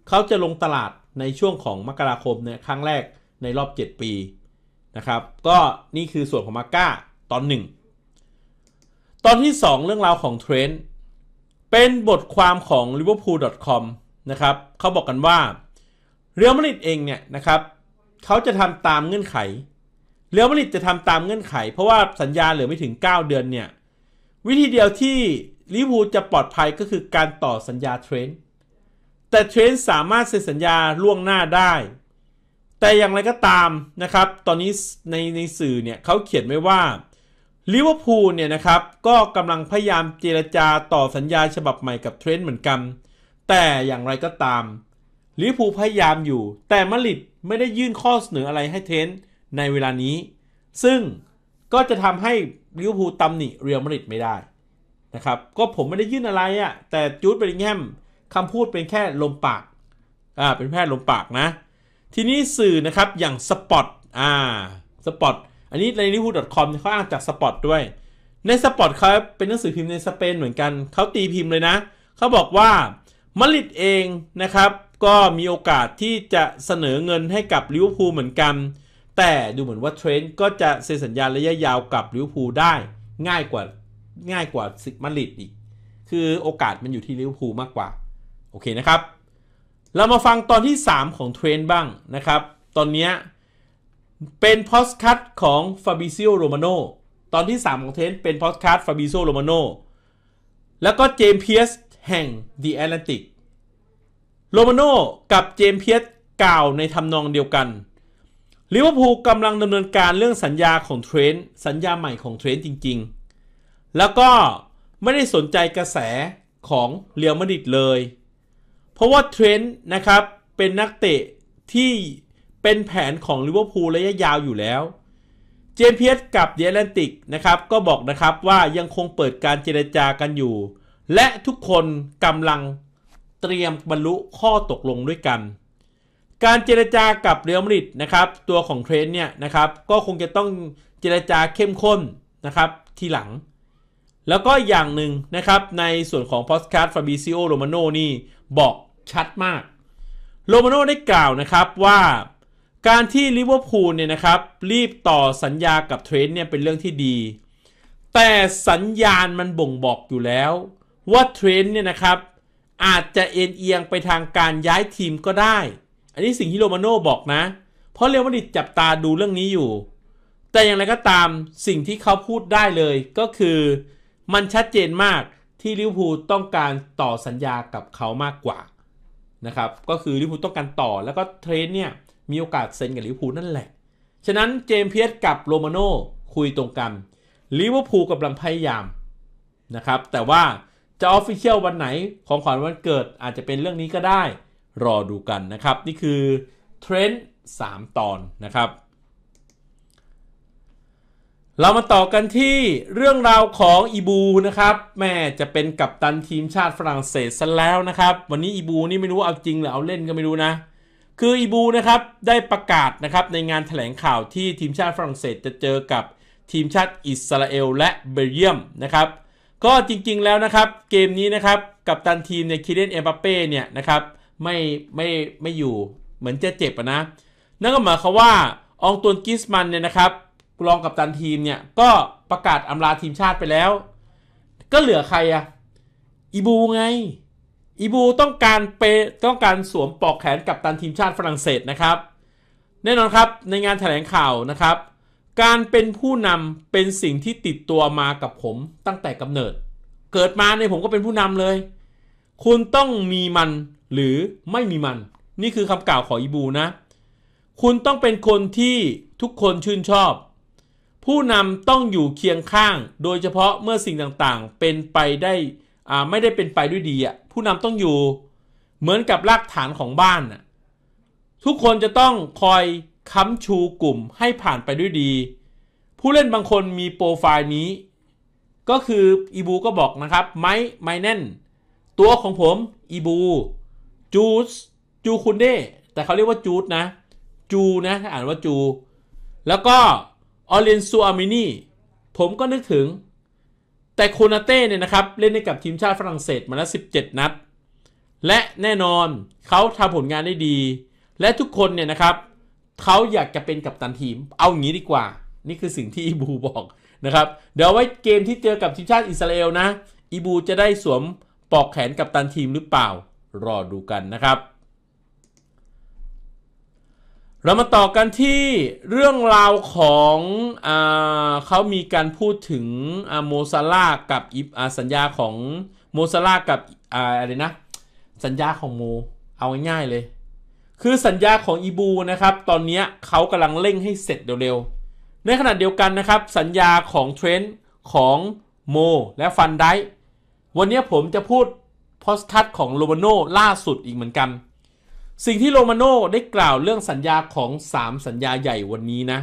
เขาจะลงตลาดในช่วงของมกราคมเนี่ยครั้งแรกในรอบ 7 ปีนะครับก็นี่คือส่วนของมาก้าตอน1ตอนที่ 2 เรื่องราวของเทรนด์เป็นบทความของ liverpool.com นะครับเขาบอกกันว่า เรียลมาริดเองเนี่ยนะครับเขาจะทำตามเงื่อนไขเรอยลมาริดจะทำตามเงื่อนไขเพราะว่าสัญญาเหลือไม่ถึง 9 เดือนเนี่ยวิธีเดียวที่ลิเวอร์พูลจะปลอดภัยก็คือการต่อสัญญาเทรนด์แต่เทรนด์สามารถเซ็นสัญญาล่วงหน้าได้ แต่อย่างไรก็ตามนะครับ ตอนนี้ในในสื่อเนี่ยเขาเขียนไว้ว่าลิเวอร์พูลเนี่ยนะครับก็กำลังพยายามเจรจาต่อสัญญาฉบับใหม่กับเทรนด์เหมือนกัน แต่อย่างไรก็ตามลิเวอร์พูลพยายามอยู่แต่มาริดไม่ได้ยื่นข้อเสนออะไรให้เทรนด์ในเวลานี้ ซึ่งก็จะทำให้ลิเวอร์พูลตำหนิเรอัลมาดริดไม่ได้นะครับ ก็ผมไม่ได้ยื่นอะไรอะ่ะ แต่จูดเบริงแฮมคำพูดเป็นแค่ลมปาก อ่า เป็นแค่ลมปากนะ ทีนี้สื่อนะครับ อย่างสปอตอ่า สปอตอันนี้ในลิเวอร์พูลคอมเขาอ้างจากสปอตด้วย ในสปอตเขาเป็นหนังสือพิมพ์ในสเปนเหมือนกัน เขาตีพิมพ์เลยนะ เขาบอกว่ามริดเองนะครับ ก็มีโอกาสที่จะเสนอเงินให้กับลิเวอร์พูลเหมือนกันแต่ดูเหมือนว่าเทรนต์ก็จะเซ็นสัญญาระยะยาวกับลิเวอร์พูลได้ ง่ายกว่าง่ายกว่าซิกมาริดอีก คือโอกาสมันอยู่ที่ลิเวอร์พูลมากกว่า โอเคนะครับ เรามาฟังตอนที่ 3 ของเทรนต์บ้างนะครับ ตอนนี้เป็นพอสคัตของฟาบิซิโอโรมาโนตอนที่ 3 ของเทรนต์เป็นพอสคัตฟาบิซิโอโรมาโนแล้วก็เจมเพียสแห่งเดอะแอตแลนติกโรมาโนกับเจมเพียสกล่าวในทำนองเดียวกันลิเวอร์พูลกำลังดำเนินการเรื่องสัญญาของเทรนต์สัญญาใหม่ของเทรนต์จริงๆ แล้วก็ไม่ได้สนใจกระแสของเรียวมาดริดเลย เพราะว่าเทรนต์นะครับเป็นนักเตะที่เป็นแผนของลิเวอร์พูลระยะยาวอยู่แล้วเจมเพียสกับเดลแลนติกนะครับก็บอกนะครับว่ายังคงเปิดการเจรจากันอยู่ และทุกคนกำลังเตรียมบรรลุข้อตกลงด้วยกันการเจรจากับเรอัลมาดริดนะครับตัวของเทรนเนี่ยนะครับ ก็คงจะต้องเจรจาเข้มข้นนะครับทีหลัง แล้วก็อย่างหนึ่งนะครับ ในส่วนของพอสการ์ดฟาบิซิโอโรมาโนนี่บอกชัดมากโรมาโนได้กล่าวนะครับว่าการที่ลิเวอร์พูลเนี่ยนะครับ รีบต่อสัญญากับเทรนเนี่ยเป็นเรื่องที่ดี แต่สัญญาณมันบ่งบอกอยู่แล้วว่าเทรนเนี่ยนะครับอาจจะเอ็นเอียงไปทางการย้ายทีมก็ได้อันนี้สิ่งที่โรมาโน่บอกนะ เพราะเรียวมาดิดจับตาดูเรื่องนี้อยู่ แต่อย่างไรก็ตามสิ่งที่เขาพูดได้เลย ก็คือมันชัดเจนมากที่ลิเวอร์พูลต้องการต่อสัญญากับเขามากกว่านะครับก็คือลิเวอร์พูลต้องการต่อแล้วก็เทรนเนี่ยมีโอกาสเซ็นกับลิเวอร์พูลนั่นแหละฉะนั้นเจมเพียสกับโรมาโน่คุยตรงกันลิเวอร์พูลกำลังพยายามนะครับแต่ว่าจะออฟฟิเชียลวันไหนของขวัญวันเกิดอาจจะเป็นเรื่องนี้ก็ได้รอดูกันนะครับนี่คือเทรนด์3ตอนนะครับ เรามาต่อกันที่เรื่องราวของอีบูนะครับแม่จะเป็นกัปตันทีมชาติฝรั่งเศสซะแล้วนะครับ วันนี้อีบูนี่ไม่รู้เอาจริงหรือเอาเล่นก็ไม่รู้นะคืออีบูนะครับได้ประกาศนะครับในงานแถลงข่าวที่ทีมชาติฝรั่งเศสจะเจอกับทีมชาติอิสราเอลและเบลเยียมนะครับ ก็จริงๆแล้วนะครับ เกมนี้นะครับกัปตันทีมในคิเดนเอมบัปเป้เนี่ยนะครับไม่ไม่ ไม่อยู่เหมือนจะเจ็บนะ นั่นก็หมายความว่าองตวนกิสมันเนี่ยนะครับรองกับตันทีมเนี่ยก็ประกาศอำลาทีมชาติไปแล้ว ก็เหลือใครอะอีบูไงอีบูต้องการเปต้องการสวมปลอกแขนกับตันทีมชาติฝรั่งเศสนะครับแน่นอนครับในงานแถลงข่าวนะครับ การเป็นผู้นำเป็นสิ่งที่ติดตัวมากับผมตั้งแต่กำเนิด เกิดมาในผมก็เป็นผู้นำเลย คุณต้องมีมันหรือไม่มีมัน นี่คือคำกล่าวของอีบู นะ คุณต้องเป็นคนที่ทุกคนชื่นชอบ ผู้นำต้องอยู่เคียงข้าง โดยเฉพาะเมื่อสิ่งต่าง ๆ เป็นไป ได้ไม่ได้เป็นไปด้วยดีอ่ะ ผู้นำต้องอยู่ เหมือนกับรากฐานของบ้านน่ะ ทุกคนจะต้องคอยค้ำชูกลุ่มให้ผ่านไปด้วยดี ผู้เล่นบางคนมีโปรไฟล์นี้ ก็คืออีบูก็บอกนะครับ ไม้ไมแน่น ตัวของผมอีบูจูสจูคุนเด้ แต่เขาเรียกว่าจูดนะ จูนะถ้าอ่านว่าจู แล้วก็ออเรนซูอามินีผมก็นึกถึง แต่โคนาเต้เนี่ยนะครับ เล่นให้กับทีมชาติฝรั่งเศสมาแล้ว17 นัด และแน่นอนเขาทำผลงานได้ดี และทุกคนเนี่ยนะครับ เขาอยากจะเป็นกัปตันทีม เอาอย่างนี้ดีกว่า นี่คือสิ่งที่อีบูบอกนะครับ เดี๋ยวไว้เกมที่เจอกับทีมชาติอิสราเอลนะ อีบูจะได้สวมปอกแขนกัปตันทีมหรือเปล่ารอดูกันนะครับ เรามาต่อกันที่เรื่องราวของอเขามีการพูดถึงโมซาร่ากับอิสัญญาของโมซาร่ากับอะไรนะ สัญญาของโม เอาง่ายๆเลย คือสัญญาของอีบูนะครับ ตอนนี้เขากำลังเร่งให้เสร็จเร็วๆในขณะเดียวกันนะครับ สัญญาของเทรนด์ของโมและฟันได้วันนี้ผมจะพูดโพสทัศของโรมาโนล่าสุดอีกเหมือนกัน สิ่งที่โรมาโนได้กล่าวเรื่องสัญญาของ 3 สัญญาใหญ่วันนี้นะ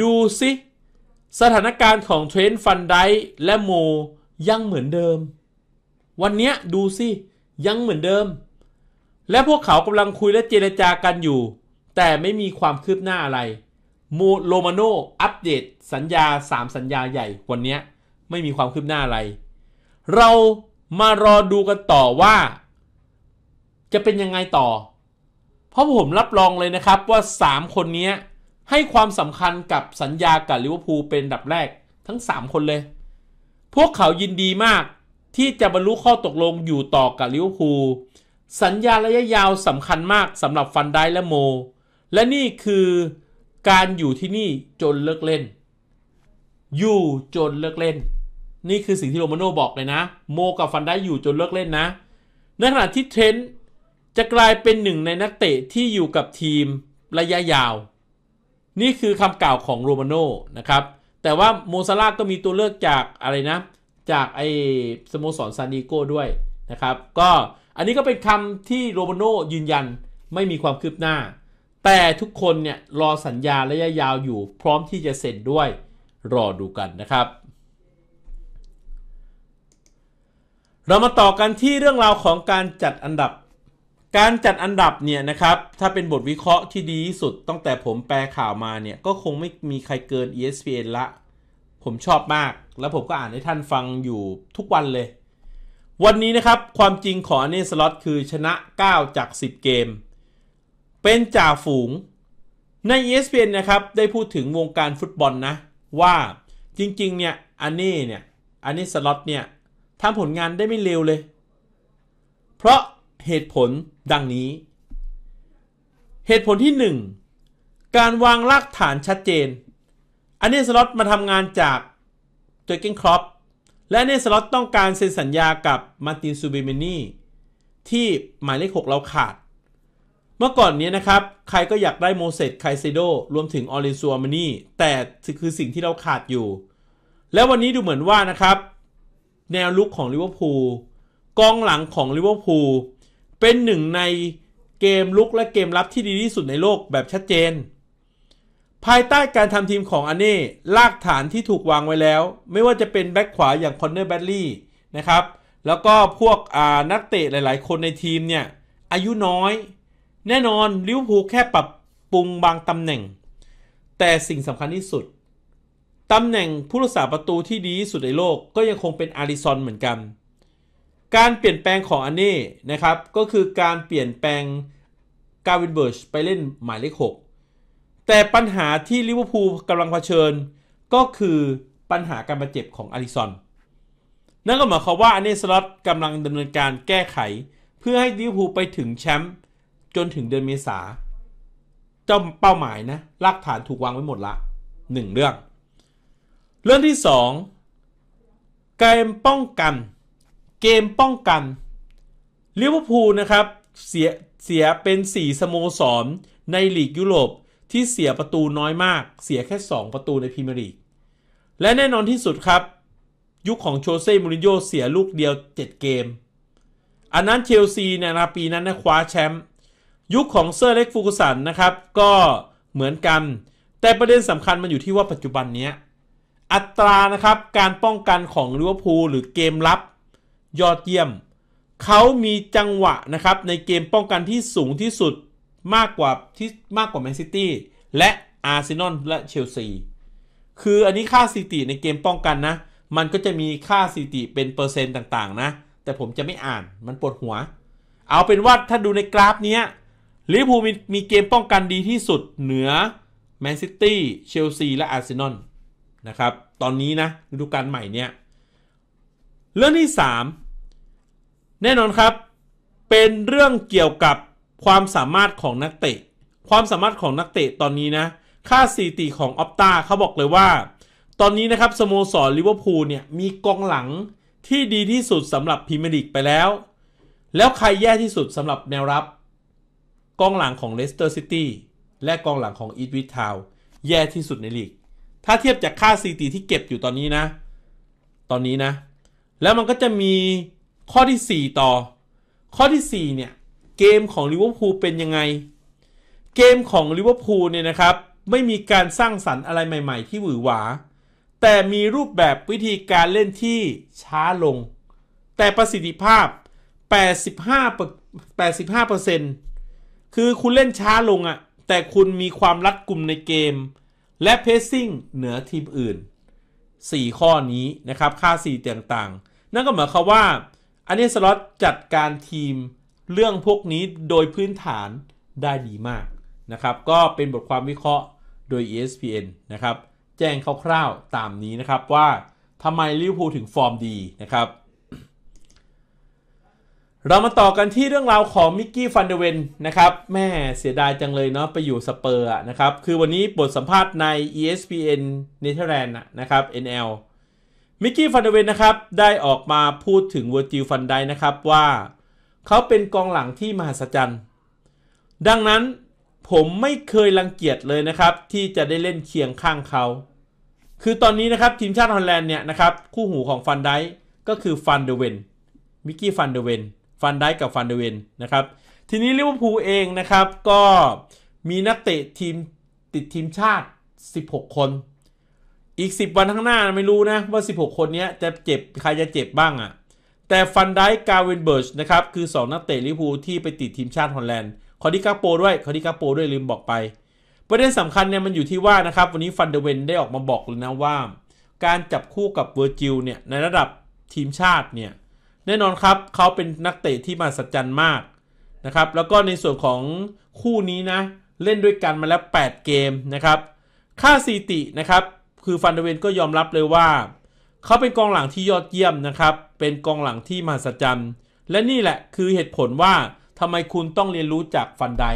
ดูสิสถานการณ์ของเทรน์ฟันไดและโมยังเหมือนเดิม วันนี้ดูสิ ยังเหมือนเดิม และพวกเขากำลังคุยและเจรจากันอยู่ แต่ไม่มีความคืบหน้าอะไรโมโลมาโนอัปเดตสัญญา 3 สัญญาใหญ่วันนี้ ไม่มีความคืบหน้าอะไร เรามารอดูกันต่อว่าจะเป็นยังไงต่อ เพราะผมรับรองเลยนะครับว่า 3 คนนี้ให้ความสำคัญกับสัญญากับลิเวอร์พูลเป็นดับแรก ทั้ง 3 คนเลย พวกเขายินดีมาก ที่จะบรรลุข้อตกลงอยู่ต่อกับลิเวอร์พูลสัญญาระยะยาวสำคัญมากสำหรับฟันไดและโม และนี่คือการอยู่ที่นี่จนเลิกเล่น อยู่จนเลิกเล่นนี่คือสิ่งที่โรมาโน่บอกเลยนะโมกับฟันได้อยู่จนเลิกเล่นนะ ในขณะที่เทรนต์จะกลายเป็นหนึ่งในนักเตะที่อยู่กับทีมระยะยาว นี่คือคำกล่าวของโรมาโน่นะครับ แต่ว่าโมซาร่าก็มีตัวเลือกจากอะไรนะ จากไอสโมสรซานดิโก้ด้วยนะครับ ก็อันนี้ก็เป็นคำที่โรมาโน่ยืนยันไม่มีความคืบหน้า แต่ทุกคนเนี่ยรอสัญญาระยะยาวอยู่พร้อมที่จะเซ็นด้วยรอดูกันนะครับเรามาต่อกันที่เรื่องราวของการจัดอันดับ การจัดอันดับเนี่ยนะครับถ้าเป็นบทวิเคราะห์ที่ดีที่สุดตั้งแต่ผมแปลข่าวมาเนี่ยก็คงไม่มีใครเกิน ESPN ละผมชอบมาก แล้วผมก็อ่านให้ท่านฟังอยู่ทุกวันเลย วันนี้นะครับ ความจริงของอเนสล็อตคือชนะ 9 จาก 10 เกม เป็นจ่าฝูงใน ESPN นะครับได้พูดถึงวงการฟุตบอลนะ ว่าจริงๆเนี่ยอเน้เนี่ยอเนสล็อตเนี่ยทำผลงานได้ไม่เร็วเลย เพราะเหตุผลดังนี้ เหตุผลที่ 1 การวางรากฐานชัดเจน อันนี้สล็อตมาทำงานจากเจอเกนครอป และเนสล็อตต้องการเซ็นสัญญากับ มาร์ตินซูเบเมนี่ ที่หมายเลข6เราขาด เมื่อก่อนนี้นะครับ ใครก็อยากได้โมเสสไคเซโดรวมถึงออเรนซัวมานี่ แต่คือสิ่งที่เราขาดอยู่ แล้ววันนี้ดูเหมือนว่านะครับแนวลุกของลิเวอร์พูลกองหลังของลิเวอร์พูลเป็นหนึ่งในเกมลุกและเกมรับที่ดีที่สุดในโลกแบบชัดเจน ภายใต้การทำทีมของอันเน่ลากฐานที่ถูกวางไว้แล้ว ไม่ว่าจะเป็นแบ็กขวาอย่างคอนเนอร์แบดลี่นะครับ แล้วก็พวกนักเตะหลายๆ คนในทีมเนี่ย อายุน้อย แน่นอนลิเวอร์พูลแค่ปรับปรุงบางตำแหน่ง แต่สิ่งสำคัญที่สุดตำแหน่งผู้รักษาประตูที่ดีที่สุดในโลกก็ยังคงเป็นอาริซอนเหมือนกัน การเปลี่ยนแปลงของอันเน่ นะครับ ก็คือการเปลี่ยนแปลงกาวินเบิร์ชไปเล่นหมายเลข6แต่ปัญหาที่ลิเวอร์พูลกำลังเผชิญก็คือปัญหาการบาดเจ็บของอาริซอน นั่นก็หมายความว่าอันเน่สล็อตกำลังดำเนินการแก้ไขเพื่อให้ลิเวอร์พูลไปถึงแชมป์จนถึงเดือนเมษาเจ้าเป้าหมายนะรากฐานถูกวางไว้หมดละ 1เรื่องเรื่องที่สองเกมป้องกัน เกมป้องกันลิเวอร์พูลนะครับเสียเสียเป็น 4 สโมสร ในลีกยุโรปที่เสียประตูน้อยมาก เสียแค่ 2 ประตูในพรีเมียร์ลีก และแน่นอนที่สุดครับ ยุคของโชเซ่ มูรินโญ่เสียลูกเดียว 7 เกม อันนั้นเชลซีในนาปีนั้นนะคว้าแชมป์ยุคของเซอร์เล็กฟูกุสัน นะครับ ก็เหมือนกัน แต่ประเด็นสำคัญมันอยู่ที่ว่าปัจจุบันเนี้ยอัตรานะครับ การป้องกันของลิเวอร์พูลหรือเกมรับ ยอดเยี่ยม เขามีจังหวะนะครับ ในเกมป้องกันที่สูงที่สุดมากกว่าที่มากกว่าแมนซิตี้และอาร์เซนอลและเชลซีคืออันนี้ค่าสถิติในเกมป้องกันนะ มันก็จะมีค่าสถิติเป็นเปอร์เซ็นต์ต่างๆนะ แต่ผมจะไม่อ่านมันปวดหัว เอาเป็นว่าถ้าดูในกราฟนี้ลิเวอร์พูลมีเกมป้องกันดีที่สุดเหนือแมนซิตี้เชลซีและอาร์เซนอลนะครับ ตอนนี้นะฤดูกาลใหม่เนี่ยเรื่องที่ 3 แน่นอนครับ เป็นเรื่องเกี่ยวกับความสามารถของนักเตะ ความสามารถของนักเตะตอนนี้นะค่าสีติของออปตาเขาบอกเลยว่า ตอนนี้นะครับสโมสรลิเวอร์พูลเนี่ยมีกองหลังที่ดีที่สุดสำหรับพรีเมียร์ลีกไปแล้ว แล้วใครแย่ที่สุดสำหรับแนวรับกองหลังของเลสเตอร์ซิตี้และกองหลังของอีทวิททาวแย่ที่สุดในลีกถ้าเทียบจากค่า CT ที่เก็บอยู่ตอนนี้นะ ตอนนี้นะ แล้วมันก็จะมีข้อที่ 4 ต่อ ข้อที่ 4 เนี่ย เกมของลิเวอร์พูลเป็นยังไง เกมของลิเวอร์พูลเนี่ยนะครับ ไม่มีการสร้างสรรค์อะไรใหม่ๆ ที่หวือหวา แต่มีรูปแบบวิธีการเล่นที่ช้าลง แต่ประสิทธิภาพ 85 85%คือคุณเล่นช้าลงอะ่ะแต่คุณมีความรัดกุมในเกมและเพสซิ่งเหนือทีมอื่น 4 ข้อนี้นะครับค่า 4 ต่างๆ นั่นก็หมายความว่าอันนี้สล็อตจัดการทีมเรื่องพวกนี้โดยพื้นฐานได้ดีมากนะครับ ก็เป็นบทความวิเคราะห์โดย ESPN นะครับ แจ้งคร่าวๆตามนี้นะครับว่าทำไมลิเวอร์พูลถึงฟอร์มดีนะครับเรามาต่อกันที่เรื่องราวของมิกกี้ฟันเดเวนนะครับ แม่เสียดายจังเลยเนาะ ไปอยู่สเปอร์นะครับ คือวันนี้บทสัมภาษณ์ใน ESPN เนเธอร์แลนด์นะครับ NL มิกกี้ฟันเดเวนนะครับ ได้ออกมาพูดถึงเวอร์จิลฟันไดนะครับ ว่าเขาเป็นกองหลังที่มหัศจรรย์ ดังนั้นผมไม่เคยรังเกียจเลยนะครับ ที่จะได้เล่นเคียงข้างเขา คือตอนนี้นะครับทีมชาติฮอลแลนด์เนี่ยนะครับคู่หูของฟันไดก็คือฟันเดเวน มิกกี้ฟันเดเวนฟันได้กับฟันเดเวนนะครับ ทีนี้ลิเวอร์พูลเองนะครับก็มีนักเตะทีมติดทีมชาติ 16 คน อีก 10 วันข้างหน้าไม่รู้นะว่า 16 คนนี้จะเจ็บ ใครจะเจ็บบ้างอะ่ะแต่ฟันได้กาเวนเบิร์ชนะครับ คือ 2 นักเตะลิเวอร์พูลที่ไปติดทีมชาติฮอลแลนด์คอดิกาโปด้วยคอดิกาโปด้วยลืมบอกไป ประเด็นสำคัญเนี่ยมันอยู่ที่ว่านะครับ วันนี้ฟันเดเวนได้ออกมาบอกเลยนะว่าการจับคู่กับเวอร์จิลเนี่ยในระดับทีมชาติเนี่ยแน่นอนครับเขาเป็นนักเตะที่มาสัจจันมากนะครับแล้วก็ในส่วนของคู่นี้นะ เล่นด้วยกันมาแล้ว 8 เกมนะครับค่าสถิตินะครับคือฟันเดเวนก็ยอมรับเลยว่าเขาเป็นกองหลังที่ยอดเยี่ยมนะครับเป็นกองหลังที่มาสัจจันและนี่แหละคือเหตุผลว่าทำไมคุณต้องเรียนรู้จากฟันได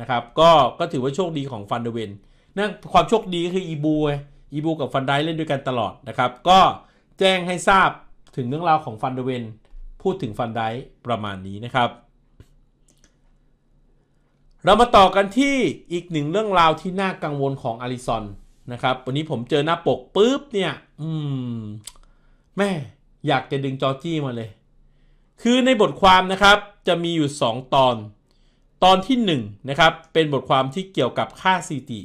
นะครับก็ก็ถือว่าโชคดีของฟันเดเวนนะความโชคดีก็คืออีบูอีบูกับฟันไดเล่นด้วยกันตลอดนะครับก็แจ้งให้ทราบถึงเรื่องราวของฟันเดเวนพูดถึงฟันไดประมาณนี้นะครับ เรามาต่อกันที่อีกหนึ่งเรื่องราวที่น่ากังวลของอลิซอนนะครับ วันนี้ผมเจอหน้าปกปุ๊บเนี่ย อืม แม่ อยากจะดึงจอจี้มาเลย คือในบทความนะครับจะมีอยู่ 2 ตอน ตอนที่1นนะครับเป็นบทความที่เกี่ยวกับ ค่าซีติ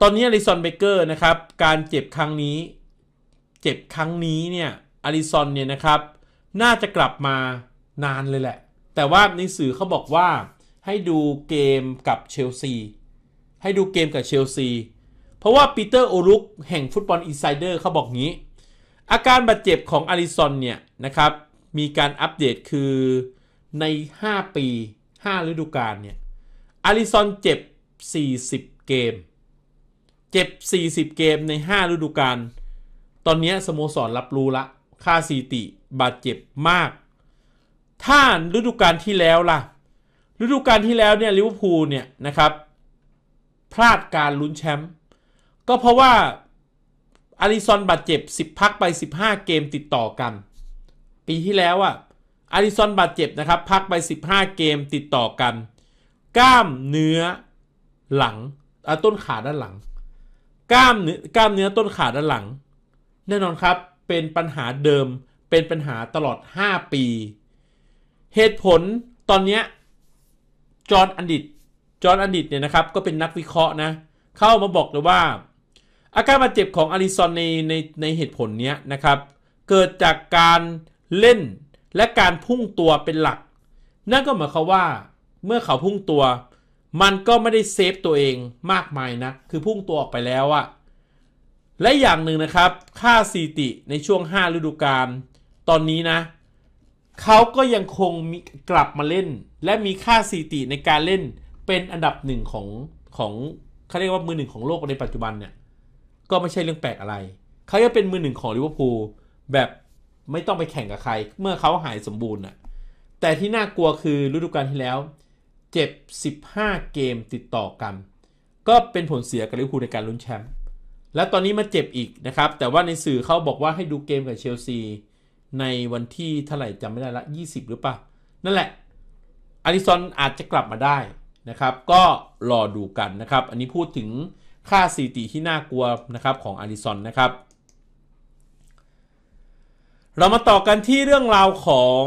ตอนนี้อลิซอนเบเกอร์นะครับ การเจ็บครั้งนี้ เจ็บครั้งนี้เนี่ยอลิซอนเนี่ยนะครับน่าจะกลับมานานเลยแหละ แต่ว่าในสื่อเขาบอกว่า ให้ดูเกมกับเชลซี ให้ดูเกมกับเชลซี เพราะว่าปีเตอร์โอรุกแห่งฟุตบอลอินไซเดอร์เขาบอกงี้ อาการบาดเจ็บของอาริซอนเนี่ย นะครับ มีการอัปเดตคือใน 5 ปี 5ฤดูกาลเนี่ย อาริซอนเจ็บ 40 เกม เจ็บ 40 เกมใน 5 ฤดูกาล ตอนนี้สโมสรรับรู้ละค่าสีติบาดเจ็บมาก ถ้าฤดูกาลที่แล้วล่ะ ฤดูกาลที่แล้วเนี่ยลิเวอร์พูลเนี่ยนะครับ พลาดการลุ้นแชมป์ ก็เพราะว่าอาริซอนบาดเจ็บ10 พักไป15เกมติดต่อกัน ปีที่แล้วอะอาริซอนบาดเจ็บนะครับ พักไป 15 เกมติดต่อกัน กล้ามเนื้อหลังต้นขาด้านหลัง กล้ามเนื้อกล้ามเนื้อต้นขาด้านหลัง แน่นอนครับเป็นปัญหาเดิมเป็นปัญหาตลอด 5 ปี เหตุผลตอนนี้จอร์นอันดิตจอร์นอันดิตเนี่ยนะครับก็เป็นนักวิเคราะห์นะเข้ามาบอกเลยว่า อาการบาดเจ็บของอาริซอนในในในเหตุผลเนี้ยนะครับเกิดจากการเล่นและการพุ่งตัวเป็นหลัก นั่นก็หมายความว่า เมื่อเขาพุ่งตัว มันก็ไม่ได้เซฟตัวเองมากมายนะคือพุ่งตัวออกไปแล้วอะและอย่างหนึ่งนะครับ ค่าสีติในช่วง 5 ฤดูกาลตอนนี้นะเขาก็ยังคงมีกลับมาเล่น และมีค่าสถิติในการเล่นเป็นอันดับหนึ่งของของเขาเรียกว่ามือหนึ่งของโลกในปัจจุบันเนี่ยก็ไม่ใช่เรื่องแปลกอะไรเขาจะเป็นมือหนึ่งของลิเวอร์พูลแบบไม่ต้องไปแข่งกับใคร เมื่อเขาหายสมบูรณ์อะแต่ที่น่ากลัวคือฤดูกาลที่แล้ว เจ็บ 15 เกมติดต่อกัน ก็เป็นผลเสียกับลิเวอร์พูลในการลุ้นแชมป์และตอนนี้มาเจ็บอีกนะครับแต่ว่าในสื่อเขาบอกว่าให้ดูเกมกับเชลซีในวันที่เท่าไหร่จำไม่ได้ละ 20 หรือเปล่านั่นแหละอาริซอนอาจจะกลับมาได้นะครับ ก็รอดูกันนะครับ อันนี้พูดถึงค่าสถิติที่น่ากลัวนะครับ ของอาริซอนนะครับ เรามาต่อกันที่เรื่องราวของ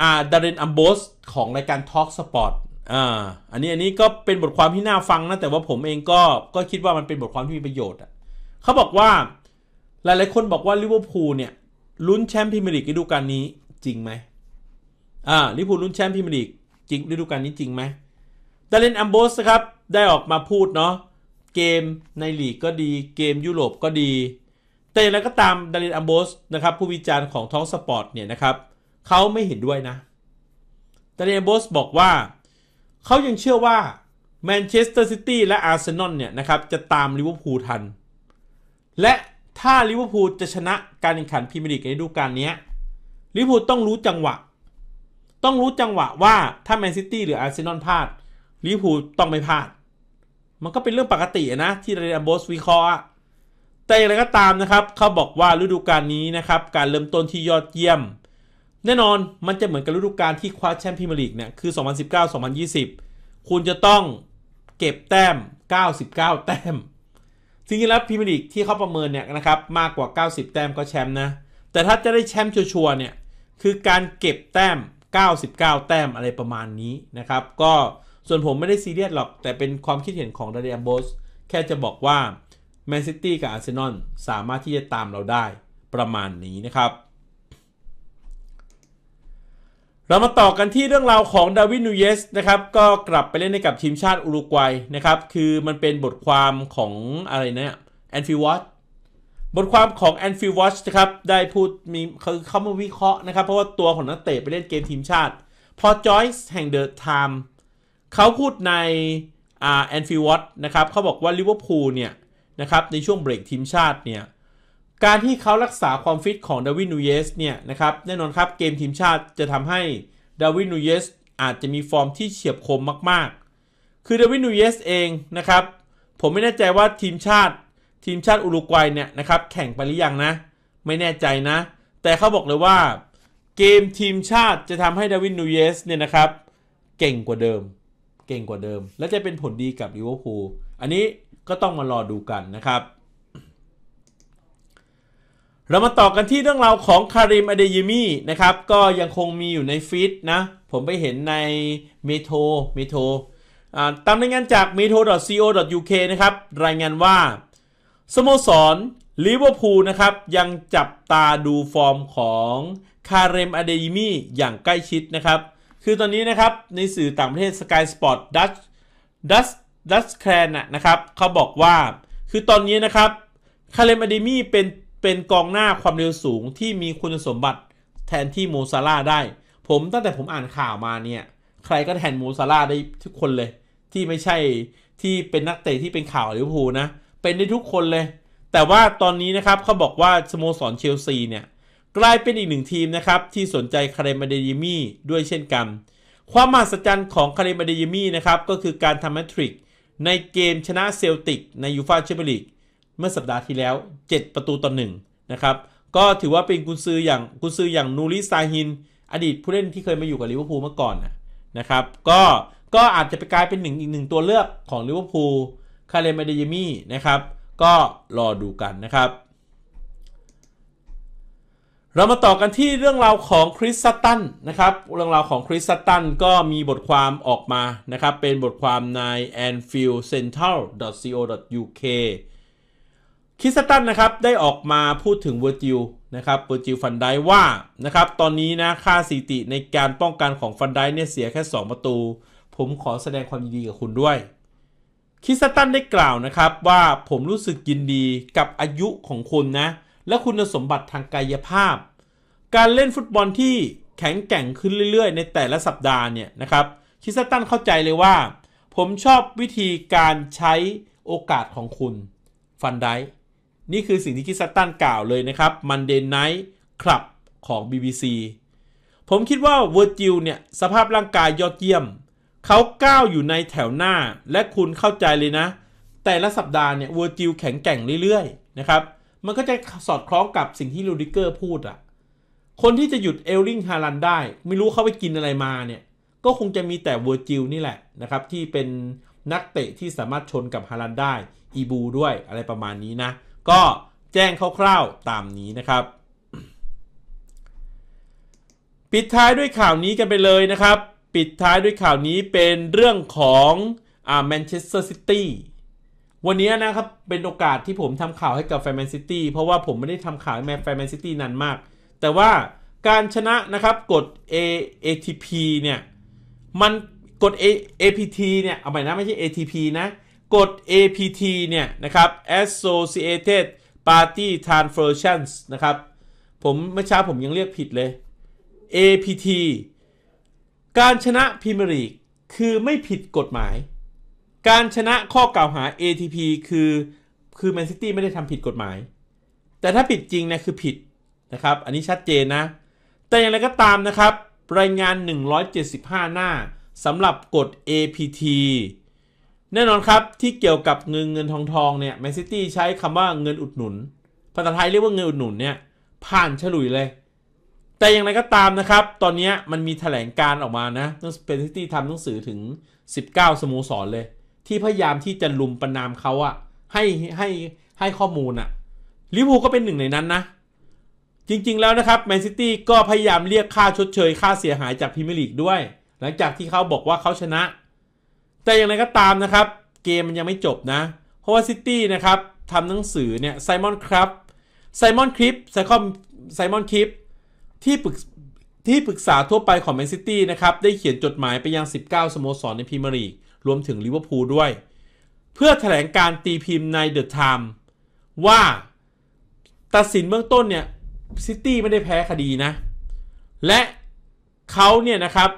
อาดารินอัมโบสของรายการ Talk Sport อ่า อันนี้อันนี้ก็เป็นบทความที่น่าฟังนะ แต่ว่าผมเองก็ก็คิดว่ามันเป็นบทความที่มีประโยชน์อ่ะเขาบอกว่าหลายๆคนบอกว่าลิเวอร์พูลเนี่ยลุ้นแชมป์พรีเมียร์ลีกฤดูกาลนี้จริงไหมอ่าลิพูลลุ้นแชมป์พรีเมียร์ลีกจริงฤดูกาลนี้จริงไหม ดาเลนอัมโบสครับได้ออกมาพูดเนาะเกมในลีกก็ดีเกมยุโรปก็ดี แต่แล้วก็ตามดารินอัมโบสนะครับผู้วิจารณ์ของท้องสปอร์ตเนี่ยนะครับเขาไม่เห็นด้วยนะดารินอัมโบสบอกว่าเขายังเชื่อว่าแมนเชสเตอร์ซิตี้และอาร์เซนอลเนี่ยนะครับจะตามลิเวอร์พูลทัน และถ้าลิเวอร์พูลจะชนะการแข่งขันพรีเมียร์ลีกในฤดูกาลนี้ลิเวอร์พูลต้องรู้จังหวะ ต้องรู้จังหวะว่าถ้าแมนซิตี้หรืออาร์เซนอลพลาดลิเวอร์พูลต้องไม่พลาด มันก็เป็นเรื่องปกตินะ ที่เรอัอโบสวิเคราะห์แต่อย่างไรก็ตามนะครับ เขาบอกว่าฤดูกาลนี้นะครับ การเริ่มต้นที่ยอดเยี่ยม แน่นอนมันจะเหมือนกับฤดูกาลที่คว้าแชมป์พรีเมียร์ลีกเนี่ยคือ 2019-2020 คุณจะต้องเก็บแต้ม 99 แต้มจริงๆแล้วพรีเมียร์ลีกที่เขาประเมินเนี่ยนะครับมากกว่า 90 แต้มก็แชมป์นะ แต่ถ้าจะได้แชมป์ชัวร์เนี่ย คือการเก็บแต้ม 99 แต้มอะไรประมาณนี้นะครับ ก็ส่วนผมไม่ได้ซีเรียสหรอกแต่เป็นความคิดเห็นของดาริอัมโบส แค่จะบอกว่าแมนซิตี้กับอาร์เซนอลสามารถที่จะตามเราได้ประมาณนี้นะครับเรามาต่อกันที่เรื่องราวของดาวินนูเยสนะครับก็กลับไปเล่นให้กับทีมชาติอุรุกวัยนะครับคือมันเป็นบทความของอะไรนะแอนฟิวอตบทความของแอนฟิวอตนะครับได้พูดมีเขาเขามาวิเคราะห์นะครับ เพราะว่าตัวของนักเตะไปเล่นเกมทีมชาติ พอจอยส์แห่งเดอะไทม์เขาพูดในอ่าแอนฟิวอตนะครับเขาบอกว่าลิเวอร์พูลเนี่ยนะครับในช่วงเบรกทีมชาติเนี่ยการที่เขารักษาความฟิตของดาวินนูเยสเนี่ยนะครับแน่นอนครับเกมทีมชาติจะทำให้ดาวินนูเยสอาจจะมีฟอร์มที่เฉียบคมมาก ๆ คือดาวินนูเยสเองนะครับ ผมไม่แน่ใจว่าทีมชาติ ทีมชาติอุรุกวัยเนี่ยนะครับแข่งไปหรือยังนะ ไม่แน่ใจนะ แต่เขาบอกเลยว่า เกมทีมชาติจะทำให้ดาวินนูเยสเนี่ยนะครับ เก่งกว่าเดิม เก่งกว่าเดิม และจะเป็นผลดีกับลิเวอร์พูลอันนี้ก็ต้องมารอดูกันนะครับเรามาต่อกันที่เรื่องราวของคาริมอเดยมี่นะครับ ก็ยังคงมีอยู่ในฟีดนะ ผมไปเห็นในเมโทรเมโทรตามรายงานจาก metro.co.uk นะครับ รายงานว่าสโมสรลิเวอร์พูลนะครับ ยังจับตาดูฟอร์มของคาเรมอเดยมี่อย่างใกล้ชิดนะครับ คือตอนนี้นะครับ ในสื่อต่างประเทศ Sky Sport Dutch Dutch Dutch Clan นะครับ เขาบอกว่า คือตอนนี้นะครับคาเรมอเดมี่เป็นเป็นกองหน้าความเร็วสูงที่มีคุณสมบัติแทนที่โมซาร่าได้ ผมตั้งแต่ผมอ่านข่าวมาเนี่ยใครก็แทนโมซาร่าได้ทุกคนเลย ที่ไม่ใช่ที่เป็นนักเตะที่เป็นข่าวลิเวอร์พูลนะเป็นได้ทุกคนเลย แต่ว่าตอนนี้นะครับเขาบอกว่าสโมสรเชลซีเนี่ยกลายเป็นอีกหนึ่งทีมนะครับที่สนใจคาเรมาเดยิมี่ด้วยเช่นกัน ความมหัศจรรย์ของคาเรมาเดยิมี่นะครับก็คือการทำแมทริกในเกมชนะเซลติกในยูฟาแชมเปี้ยนลีกเมื่อสัปดาห์ที่แล้ว 7 ประตูต่อหนึ่งนะครับก็ถือว่าเป็นกุนซืออย่างกุนซืออย่างนูริซาฮิน อดีตผู้เล่นที่เคยมาอยู่กับลิเวอร์พูลเมื่อก่อนนะครับก็ก็อาจจะไปกลายเป็นหนึ่งอีกหนึ่งตัวเลือกของลิเวอร์พูลคาเลมเดยมี่นะครับ ก็รอดูกันนะครับ เรามาต่อกันที่เรื่องราวของคริสซัตตันนะครับ เรื่องราวของคริสซัตตันก็มีบทความออกมานะครับ เป็นบทความใน anfieldcentral.co.uk คิสตันนะครับได้ออกมาพูดถึงเวอร์จิลนะครับเวอร์จิลฟันไดว่านะครับตอนนี้นะค่าสิติในการป้องกันของฟันไดเนี่ยเสียแค่ 2 ประตู ผมขอแสดงความยินดีกับคุณด้วยคิสตันได้กล่าวนะครับว่าผมรู้สึกยินดีกับอายุของคุณนะและคุณสมบัติทางกายภาพ การเล่นฟุตบอลที่แข็งแกร่งขึ้นเรื่อยๆ ในแต่ละสัปดาห์เนี่ยนะครับคิสตันเข้าใจเลยว่า ผมชอบวิธีการใช้โอกาสของคุณฟันไดนี่คือสิ่งที่คิดซัตตันกล่าวเลยนะครับ Monday Night Club ของ BBC ผมคิดว่าเวอร์จิลเนี่ย สภาพร่างกายยอดเยี่ยม เขาก้าวอยู่ในแถวหน้าและคุณเข้าใจเลยนะ แต่ละสัปดาห์เนี่ยเวอร์จิลแข็งแกร่งเรื่อยๆนะครับ มันก็จะสอดคล้องกับสิ่งที่ลูดิเกอร์พูดอะคนที่จะหยุดเอลลิงฮารันได้ ไม่รู้เขาไปกินอะไรมาเนี่ย ก็คงจะมีแต่เวอร์จิลนี่แหละนะครับที่เป็นนักเตะที่สามารถชนกับฮารันได้อีบูด้วยอะไรประมาณนี้นะก็แจ้งคร่าว ๆตามนี้นะครับ ปิดท้ายด้วยข่าวนี้กันไปเลยนะครับ ปิดท้ายด้วยข่าวนี้เป็นเรื่องของอ่าแมนเชสเตอร์ซิตี้วันนี้นะครับเป็นโอกาสที่ผมทำข่าวให้กับแฟนแมนซิตี้เพราะว่าผมไม่ได้ทำข่าวให้แฟนแมนซิตี้นานมาก แต่ว่าการชนะนะครับกด A ATP เนี่ย มันกด A APT เนี่ยเอาใหม่นะไม่ใช่ ATP นะกฎ APT เนี่ย นะครับ Associated Party t r a n s f e r e n s นะครับ ผมเมื่อเช้าผมยังเรียกผิดเลย APT การชนะพิมรีกคือไม่ผิดกฎหมาย การชนะข้อกล่าวหา ATP คือคือแมนซิตี้ไม่ได้ทำผิดกฎหมาย แต่ถ้าผิดจริงนะคือผิดนะครับ อันนี้ชัดเจนนะ แต่อย่างไรก็ตามนะครับ รายงาน 175 หน้าสำหรับกฎ APT แน่นอนครับ ที่เกี่ยวกับเงินเงินทองทองเนี่ยแมนซิตี้ใช้คำว่าเงินอุดหนุนภาษาไทยเรียกว่าเงินอุดหนุนเนี่ยผ่านฉลุยเลย แต่อย่างไรก็ตามนะครับ ตอนนี้มันมีแถลงการออกมานะต้องเป็นซิตี้ทำหนังสือถึง 19สโมสรเลย ที่พยายามที่จะลุมประนามเขาอะให้ให้ให้ข้อมูลอะลิเวอร์พูลก็เป็นหนึ่งในนั้นนะ จริงๆแล้วนะครับแมนซิตี้ก็พยายามเรียกค่าชดเชยค่าเสียหายจากพรีเมียร์ลีกด้วยหลังจากที่เขาบอกว่าเขาชนะแต่อย่างไรก็ตามนะครับ เกมมันยังไม่จบนะ เพราะว่าซิตี้นะครับทำหนังสือเนี่ย ไซมอนครับไซมอนคลิปไซคอมไซมอนคลิปที่ปรึกที่ปรึกษาทั่วไปของแมนซิตี้นะครับ ได้เขียนจดหมายไปยัง 19 สโมสรในพรีเมียร์ลีกรวมถึงลิเวอร์พูลด้วย เพื่อแถลงการตีพิมพ์ในเดอะไทม์ว่าตัดสินเบื้องต้นเนี่ย ซิตี้ไม่ได้แพ้คดีนะ และเขาเนี่ยนะครับ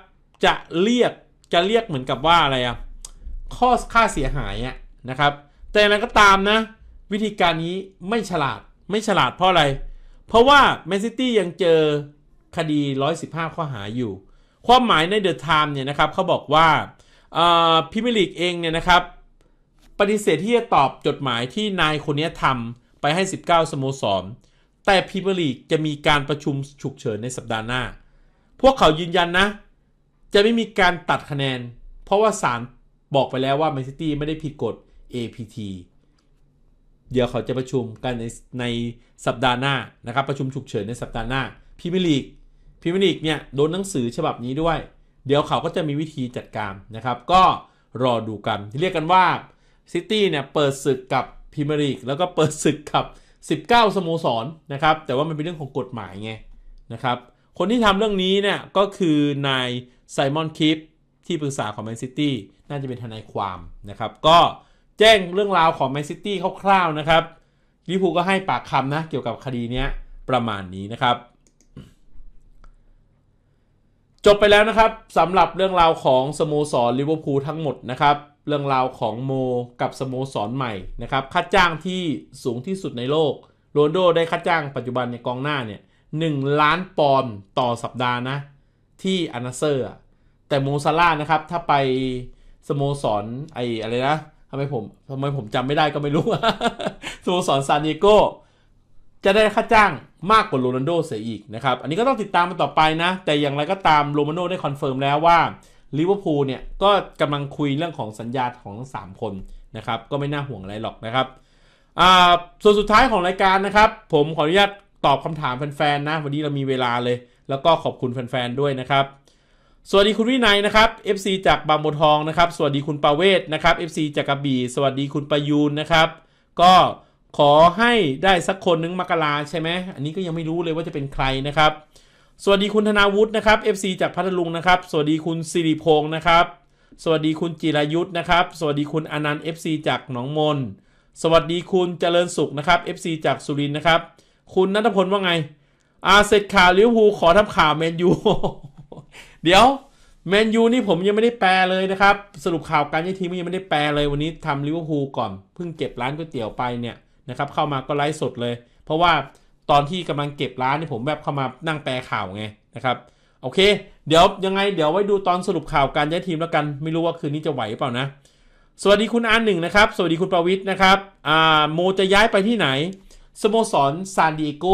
จะเรียกจะเรียกเหมือนกับว่าอะไรอะข้อค่าเสียหายนะครับ แต่อะไรก็ตามนะ วิธีการนี้ไม่ฉลาด ไม่ฉลาดเพราะอะไร เพราะว่า แมนซิตี้ยังเจอคดี115ข้อหาอยู่ ความหมายในเดอะไทม์เนี่ยนะครับเขาบอกว่าพิมิลิกเองเนี่ยนะครับ ปฏิเสธที่จะตอบจดหมายที่นายคนนี้ทำไปให้ 19 สโมสร แต่พิมิลิกจะมีการประชุม ฉุกเฉินในสัปดาห์หน้า พวกเขายืนยันนะจะไม่มีการตัดคะแนน เพราะว่าศาลบอกไปแล้วว่าแมนซิตี้ไม่ได้ผิดกฎ APT เดี๋ยวเขาจะประชุมกันในในสัปดาห์หน้านะครับ ประชุมฉุกเฉินในสัปดาห์หน้าพิมลีกพิมลีกเนี่ยโดนหนังสือฉบับนี้ด้วย เดี๋ยวเขาก็จะมีวิธีจัดการนะครับ ก็รอดูกัน เรียกกันว่าซิตี้เนี่ย เปิดศึกกับพิมลีกแล้วก็เปิดศึกกับ 19 สโมสรนะครับ แต่ว่ามันเป็นเรื่องของกฎหมายไงนะครับคนที่ทำเรื่องนี้เนี่ยก็คือนายไซมอนคิปที่ปรึกษาของแมนซิตี้น่าจะเป็นทนายความนะครับ ก็แจ้งเรื่องราวของแมนซิตี้คร่าวๆนะครับลิพูก็ให้ปากคำนะเกี่ยวกับคดีนี้ประมาณนี้นะครับ จบไปแล้วนะครับสำหรับเรื่องราวของสโมสรลิเวอร์พูลทั้งหมดนะครับ เรื่องราวของโมกับสโมสรใหม่นะครับค่าจ้างที่สูงที่สุดในโลกโรนโดได้ค่าจ้างปัจจุบันในกองหน้าเนี่ยหนึ่งล้านปอนด์ต่อสัปดาห์นะที่อนาเซอร์แต่โมซาร่านะครับ ถ้าไปสโมสรไออะไรนะทำไมผมทำไมผมจำไม่ได้ก็ไม่รู้ สโมสรซานิโกจะได้ค่าจ้างมากกว่าโรนัลโดเสียอีกนะครับ อันนี้ก็ต้องติดตามมันต่อไปนะ แต่อย่างไรก็ตามโรมาโน่ได้คอนเฟิร์มแล้วว่าลิเวอร์พูลเนี่ยก็กำลังคุยเรื่องของสัญญาของทั้ง 3 คนนะครับ ก็ไม่น่าห่วงอะไรหรอกนะครับ ส่วนสุดท้ายของรายการนะครับ ผมขออนุญาตตอบคำถามแฟนๆนะวันนี้เรามีเวลาเลย แล้วก็ขอบคุณแฟนๆด้วยนะครับสวัสดีคุณวินัยนะครับ FC จากบางบัวทองนะครับ สวัสดีคุณประเวศนะครับ FC จากกระบี่สวัสดีคุณประยูนนะครับ ก็ขอให้ได้สักคนนึงมกราใช่ไหมอันนี้ก็ยังไม่รู้เลยว่าจะเป็นใครนะครับ สวัสดีคุณธนาวุฒินะครับ FC จากพัทลุงนะครับ สวัสดีคุณสิริพงศ์นะครับ สวัสดีคุณจิรายุทธ์นะครับ สวัสดีคุณอนันต์ FC จากหนองมนสวัสดีคุณเจริญสุขนะครับ FC จากสุรินทร์นะครับคุณนัทพลว่าไง อาเซร็ข่าวลิเวอร์พูลขอทำข่าวแมนยูเดี๋ยวเมนยูนี่ผมยังไม่ได้แปลเลยนะครับ สรุปข่าวการย้ายทีมยังไม่ได้แปลเลยวันนี้ทำลิเวอร์พูลก่อนเพิ่งเก็บร้านก๋วยเตี๋ยวไปเนี่ยนะครับเข้ามาก็ไลฟ์สดเลย เพราะว่าตอนที่กำลังเก็บร้านนี่ผมแบบเข้ามานั่งแปลข่าวไงนะครับโอเคเดี๋ยวยังไงเดี๋ยวไว้ดูตอนสรุปข่าวการย้ายทีมแล้วกัน ไม่รู้ว่าคืนนี้จะไหวเปล่านะ สวัสดีคุณอานหนึ่งนะครับ สวัสดีคุณประวิทย์นะครับอ่าโมจะย้ายไปที่ไหนสโมสรซานดิเอโก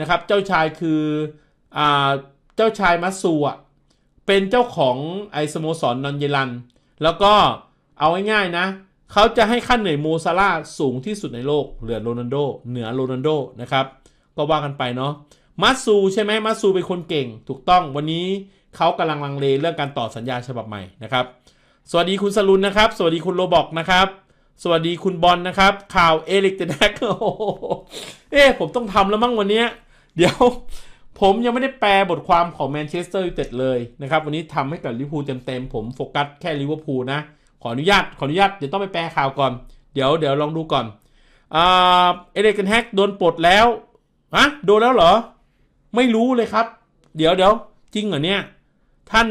นะครับเจ้าชายคืออ่าเจ้าชายมัสซูอ่ะเป็นเจ้าของไอสโมสรนนอนเยลัน แล้วก็เอาง่ายๆนะ เขาจะให้ค่าเหนื่อยโมซาร่าสูงที่สุดในโลกเหลือโรนันโดเหนือโรนันโดนะครับก็ว่ากันไปเนาะมัตซูใช่ไหมมัตซูเป็นคนเก่ง ถูกต้องวันนี้เขากำลังลังเลเรื่องการต่อสัญญาฉบับใหม่นะครับสวัสดีคุณสลุนนะครับ สวัสดีคุณโรบอกนะครับ สวัสดีคุณบอลนะครับข่าวเอลิกเดนักโอ้เอ๊ผมต้องทำแล้วมั้งวันนี้เดี๋ยวผมยังไม่ได้แปลบทความของแมนเชสเตอร์ยูไนเต็ดเลยนะครับ วันนี้ทำให้กับลิเวอร์พูลเต็มๆผมโฟกัสแค่ลิเวอร์พูลนะขออนุญาต ขออนุญาตเดี๋ยวต้องไปแปลข่าวก่อน เดี๋ยว เดี๋ยวลองดูก่อน เอเดนแฮกโดนปลดแล้วฮะโดนแล้วเหรอ ไม่รู้เลยครับ เดี๋ยวเดี๋ยวจริงเหรอเนี่ย ท่าน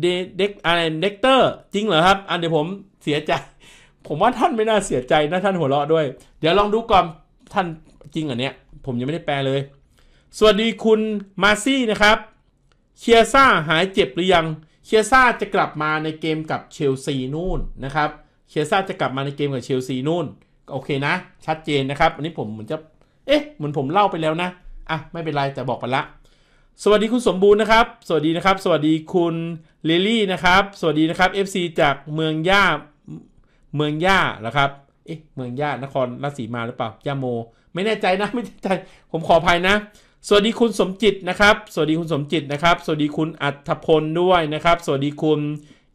เด็กอะไรเด็กเตอร์จริงเหรอครับอันเดี๋ยวผมเสียใจ ผมว่าท่านไม่น่าเสียใจนะท่านหัวเราะด้วย เดี๋ยวลองดูก่อนท่านจริงเหรอเนี่ยผมยังไม่ได้แปลเลยสวัสดีคุณมาซี่นะครับ เคียซ่าหายเจ็บหรือยัง เคียซ่าจะกลับมาในเกมกับเชลซีนู่นนะครับ เคียซ่าจะกลับมาในเกมกับเชลซีนู่นโอเคนะชัดเจนนะครับ อันนี้ผมเหมือนจะ เอ๊ะเหมือนผมเล่าไปแล้วนะ อ่ะไม่เป็นไรแต่บอกไปละ สวัสดีคุณสมบูรณ์นะครับ สวัสดีนะครับ สวัสดีคุณลิลี่นะครับ สวัสดีนะครับ FC จากเมืองย่า เมืองย่าเหรอครับ เอ๊ะเมืองย่านครราชสีมาหรือเปล่า ย่าโม ไม่แน่ใจนะไม่แน่ใจผมขออภัยนะสวัสดีคุณสมจิตนะครับ สวัสดีคุณสมจิตนะครับ สวัสดีคุณอัธพลด้วยนะครับ สวัสดีคุณ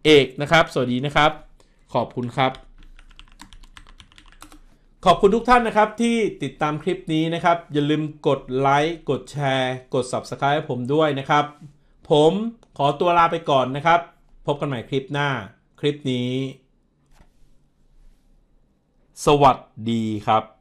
เอกนะครับ สวัสดีนะครับ ขอบคุณครับ ขอบคุณทุกท่านนะครับที่ติดตามคลิปนี้นะครับ อย่าลืมกดไลค์กดแชร์ กด Subscribe ให้ผมด้วยนะครับ ผมขอตัวลาไปก่อนนะครับ พบกันใหม่คลิปหน้าคลิปนี้ สวัสดีครับ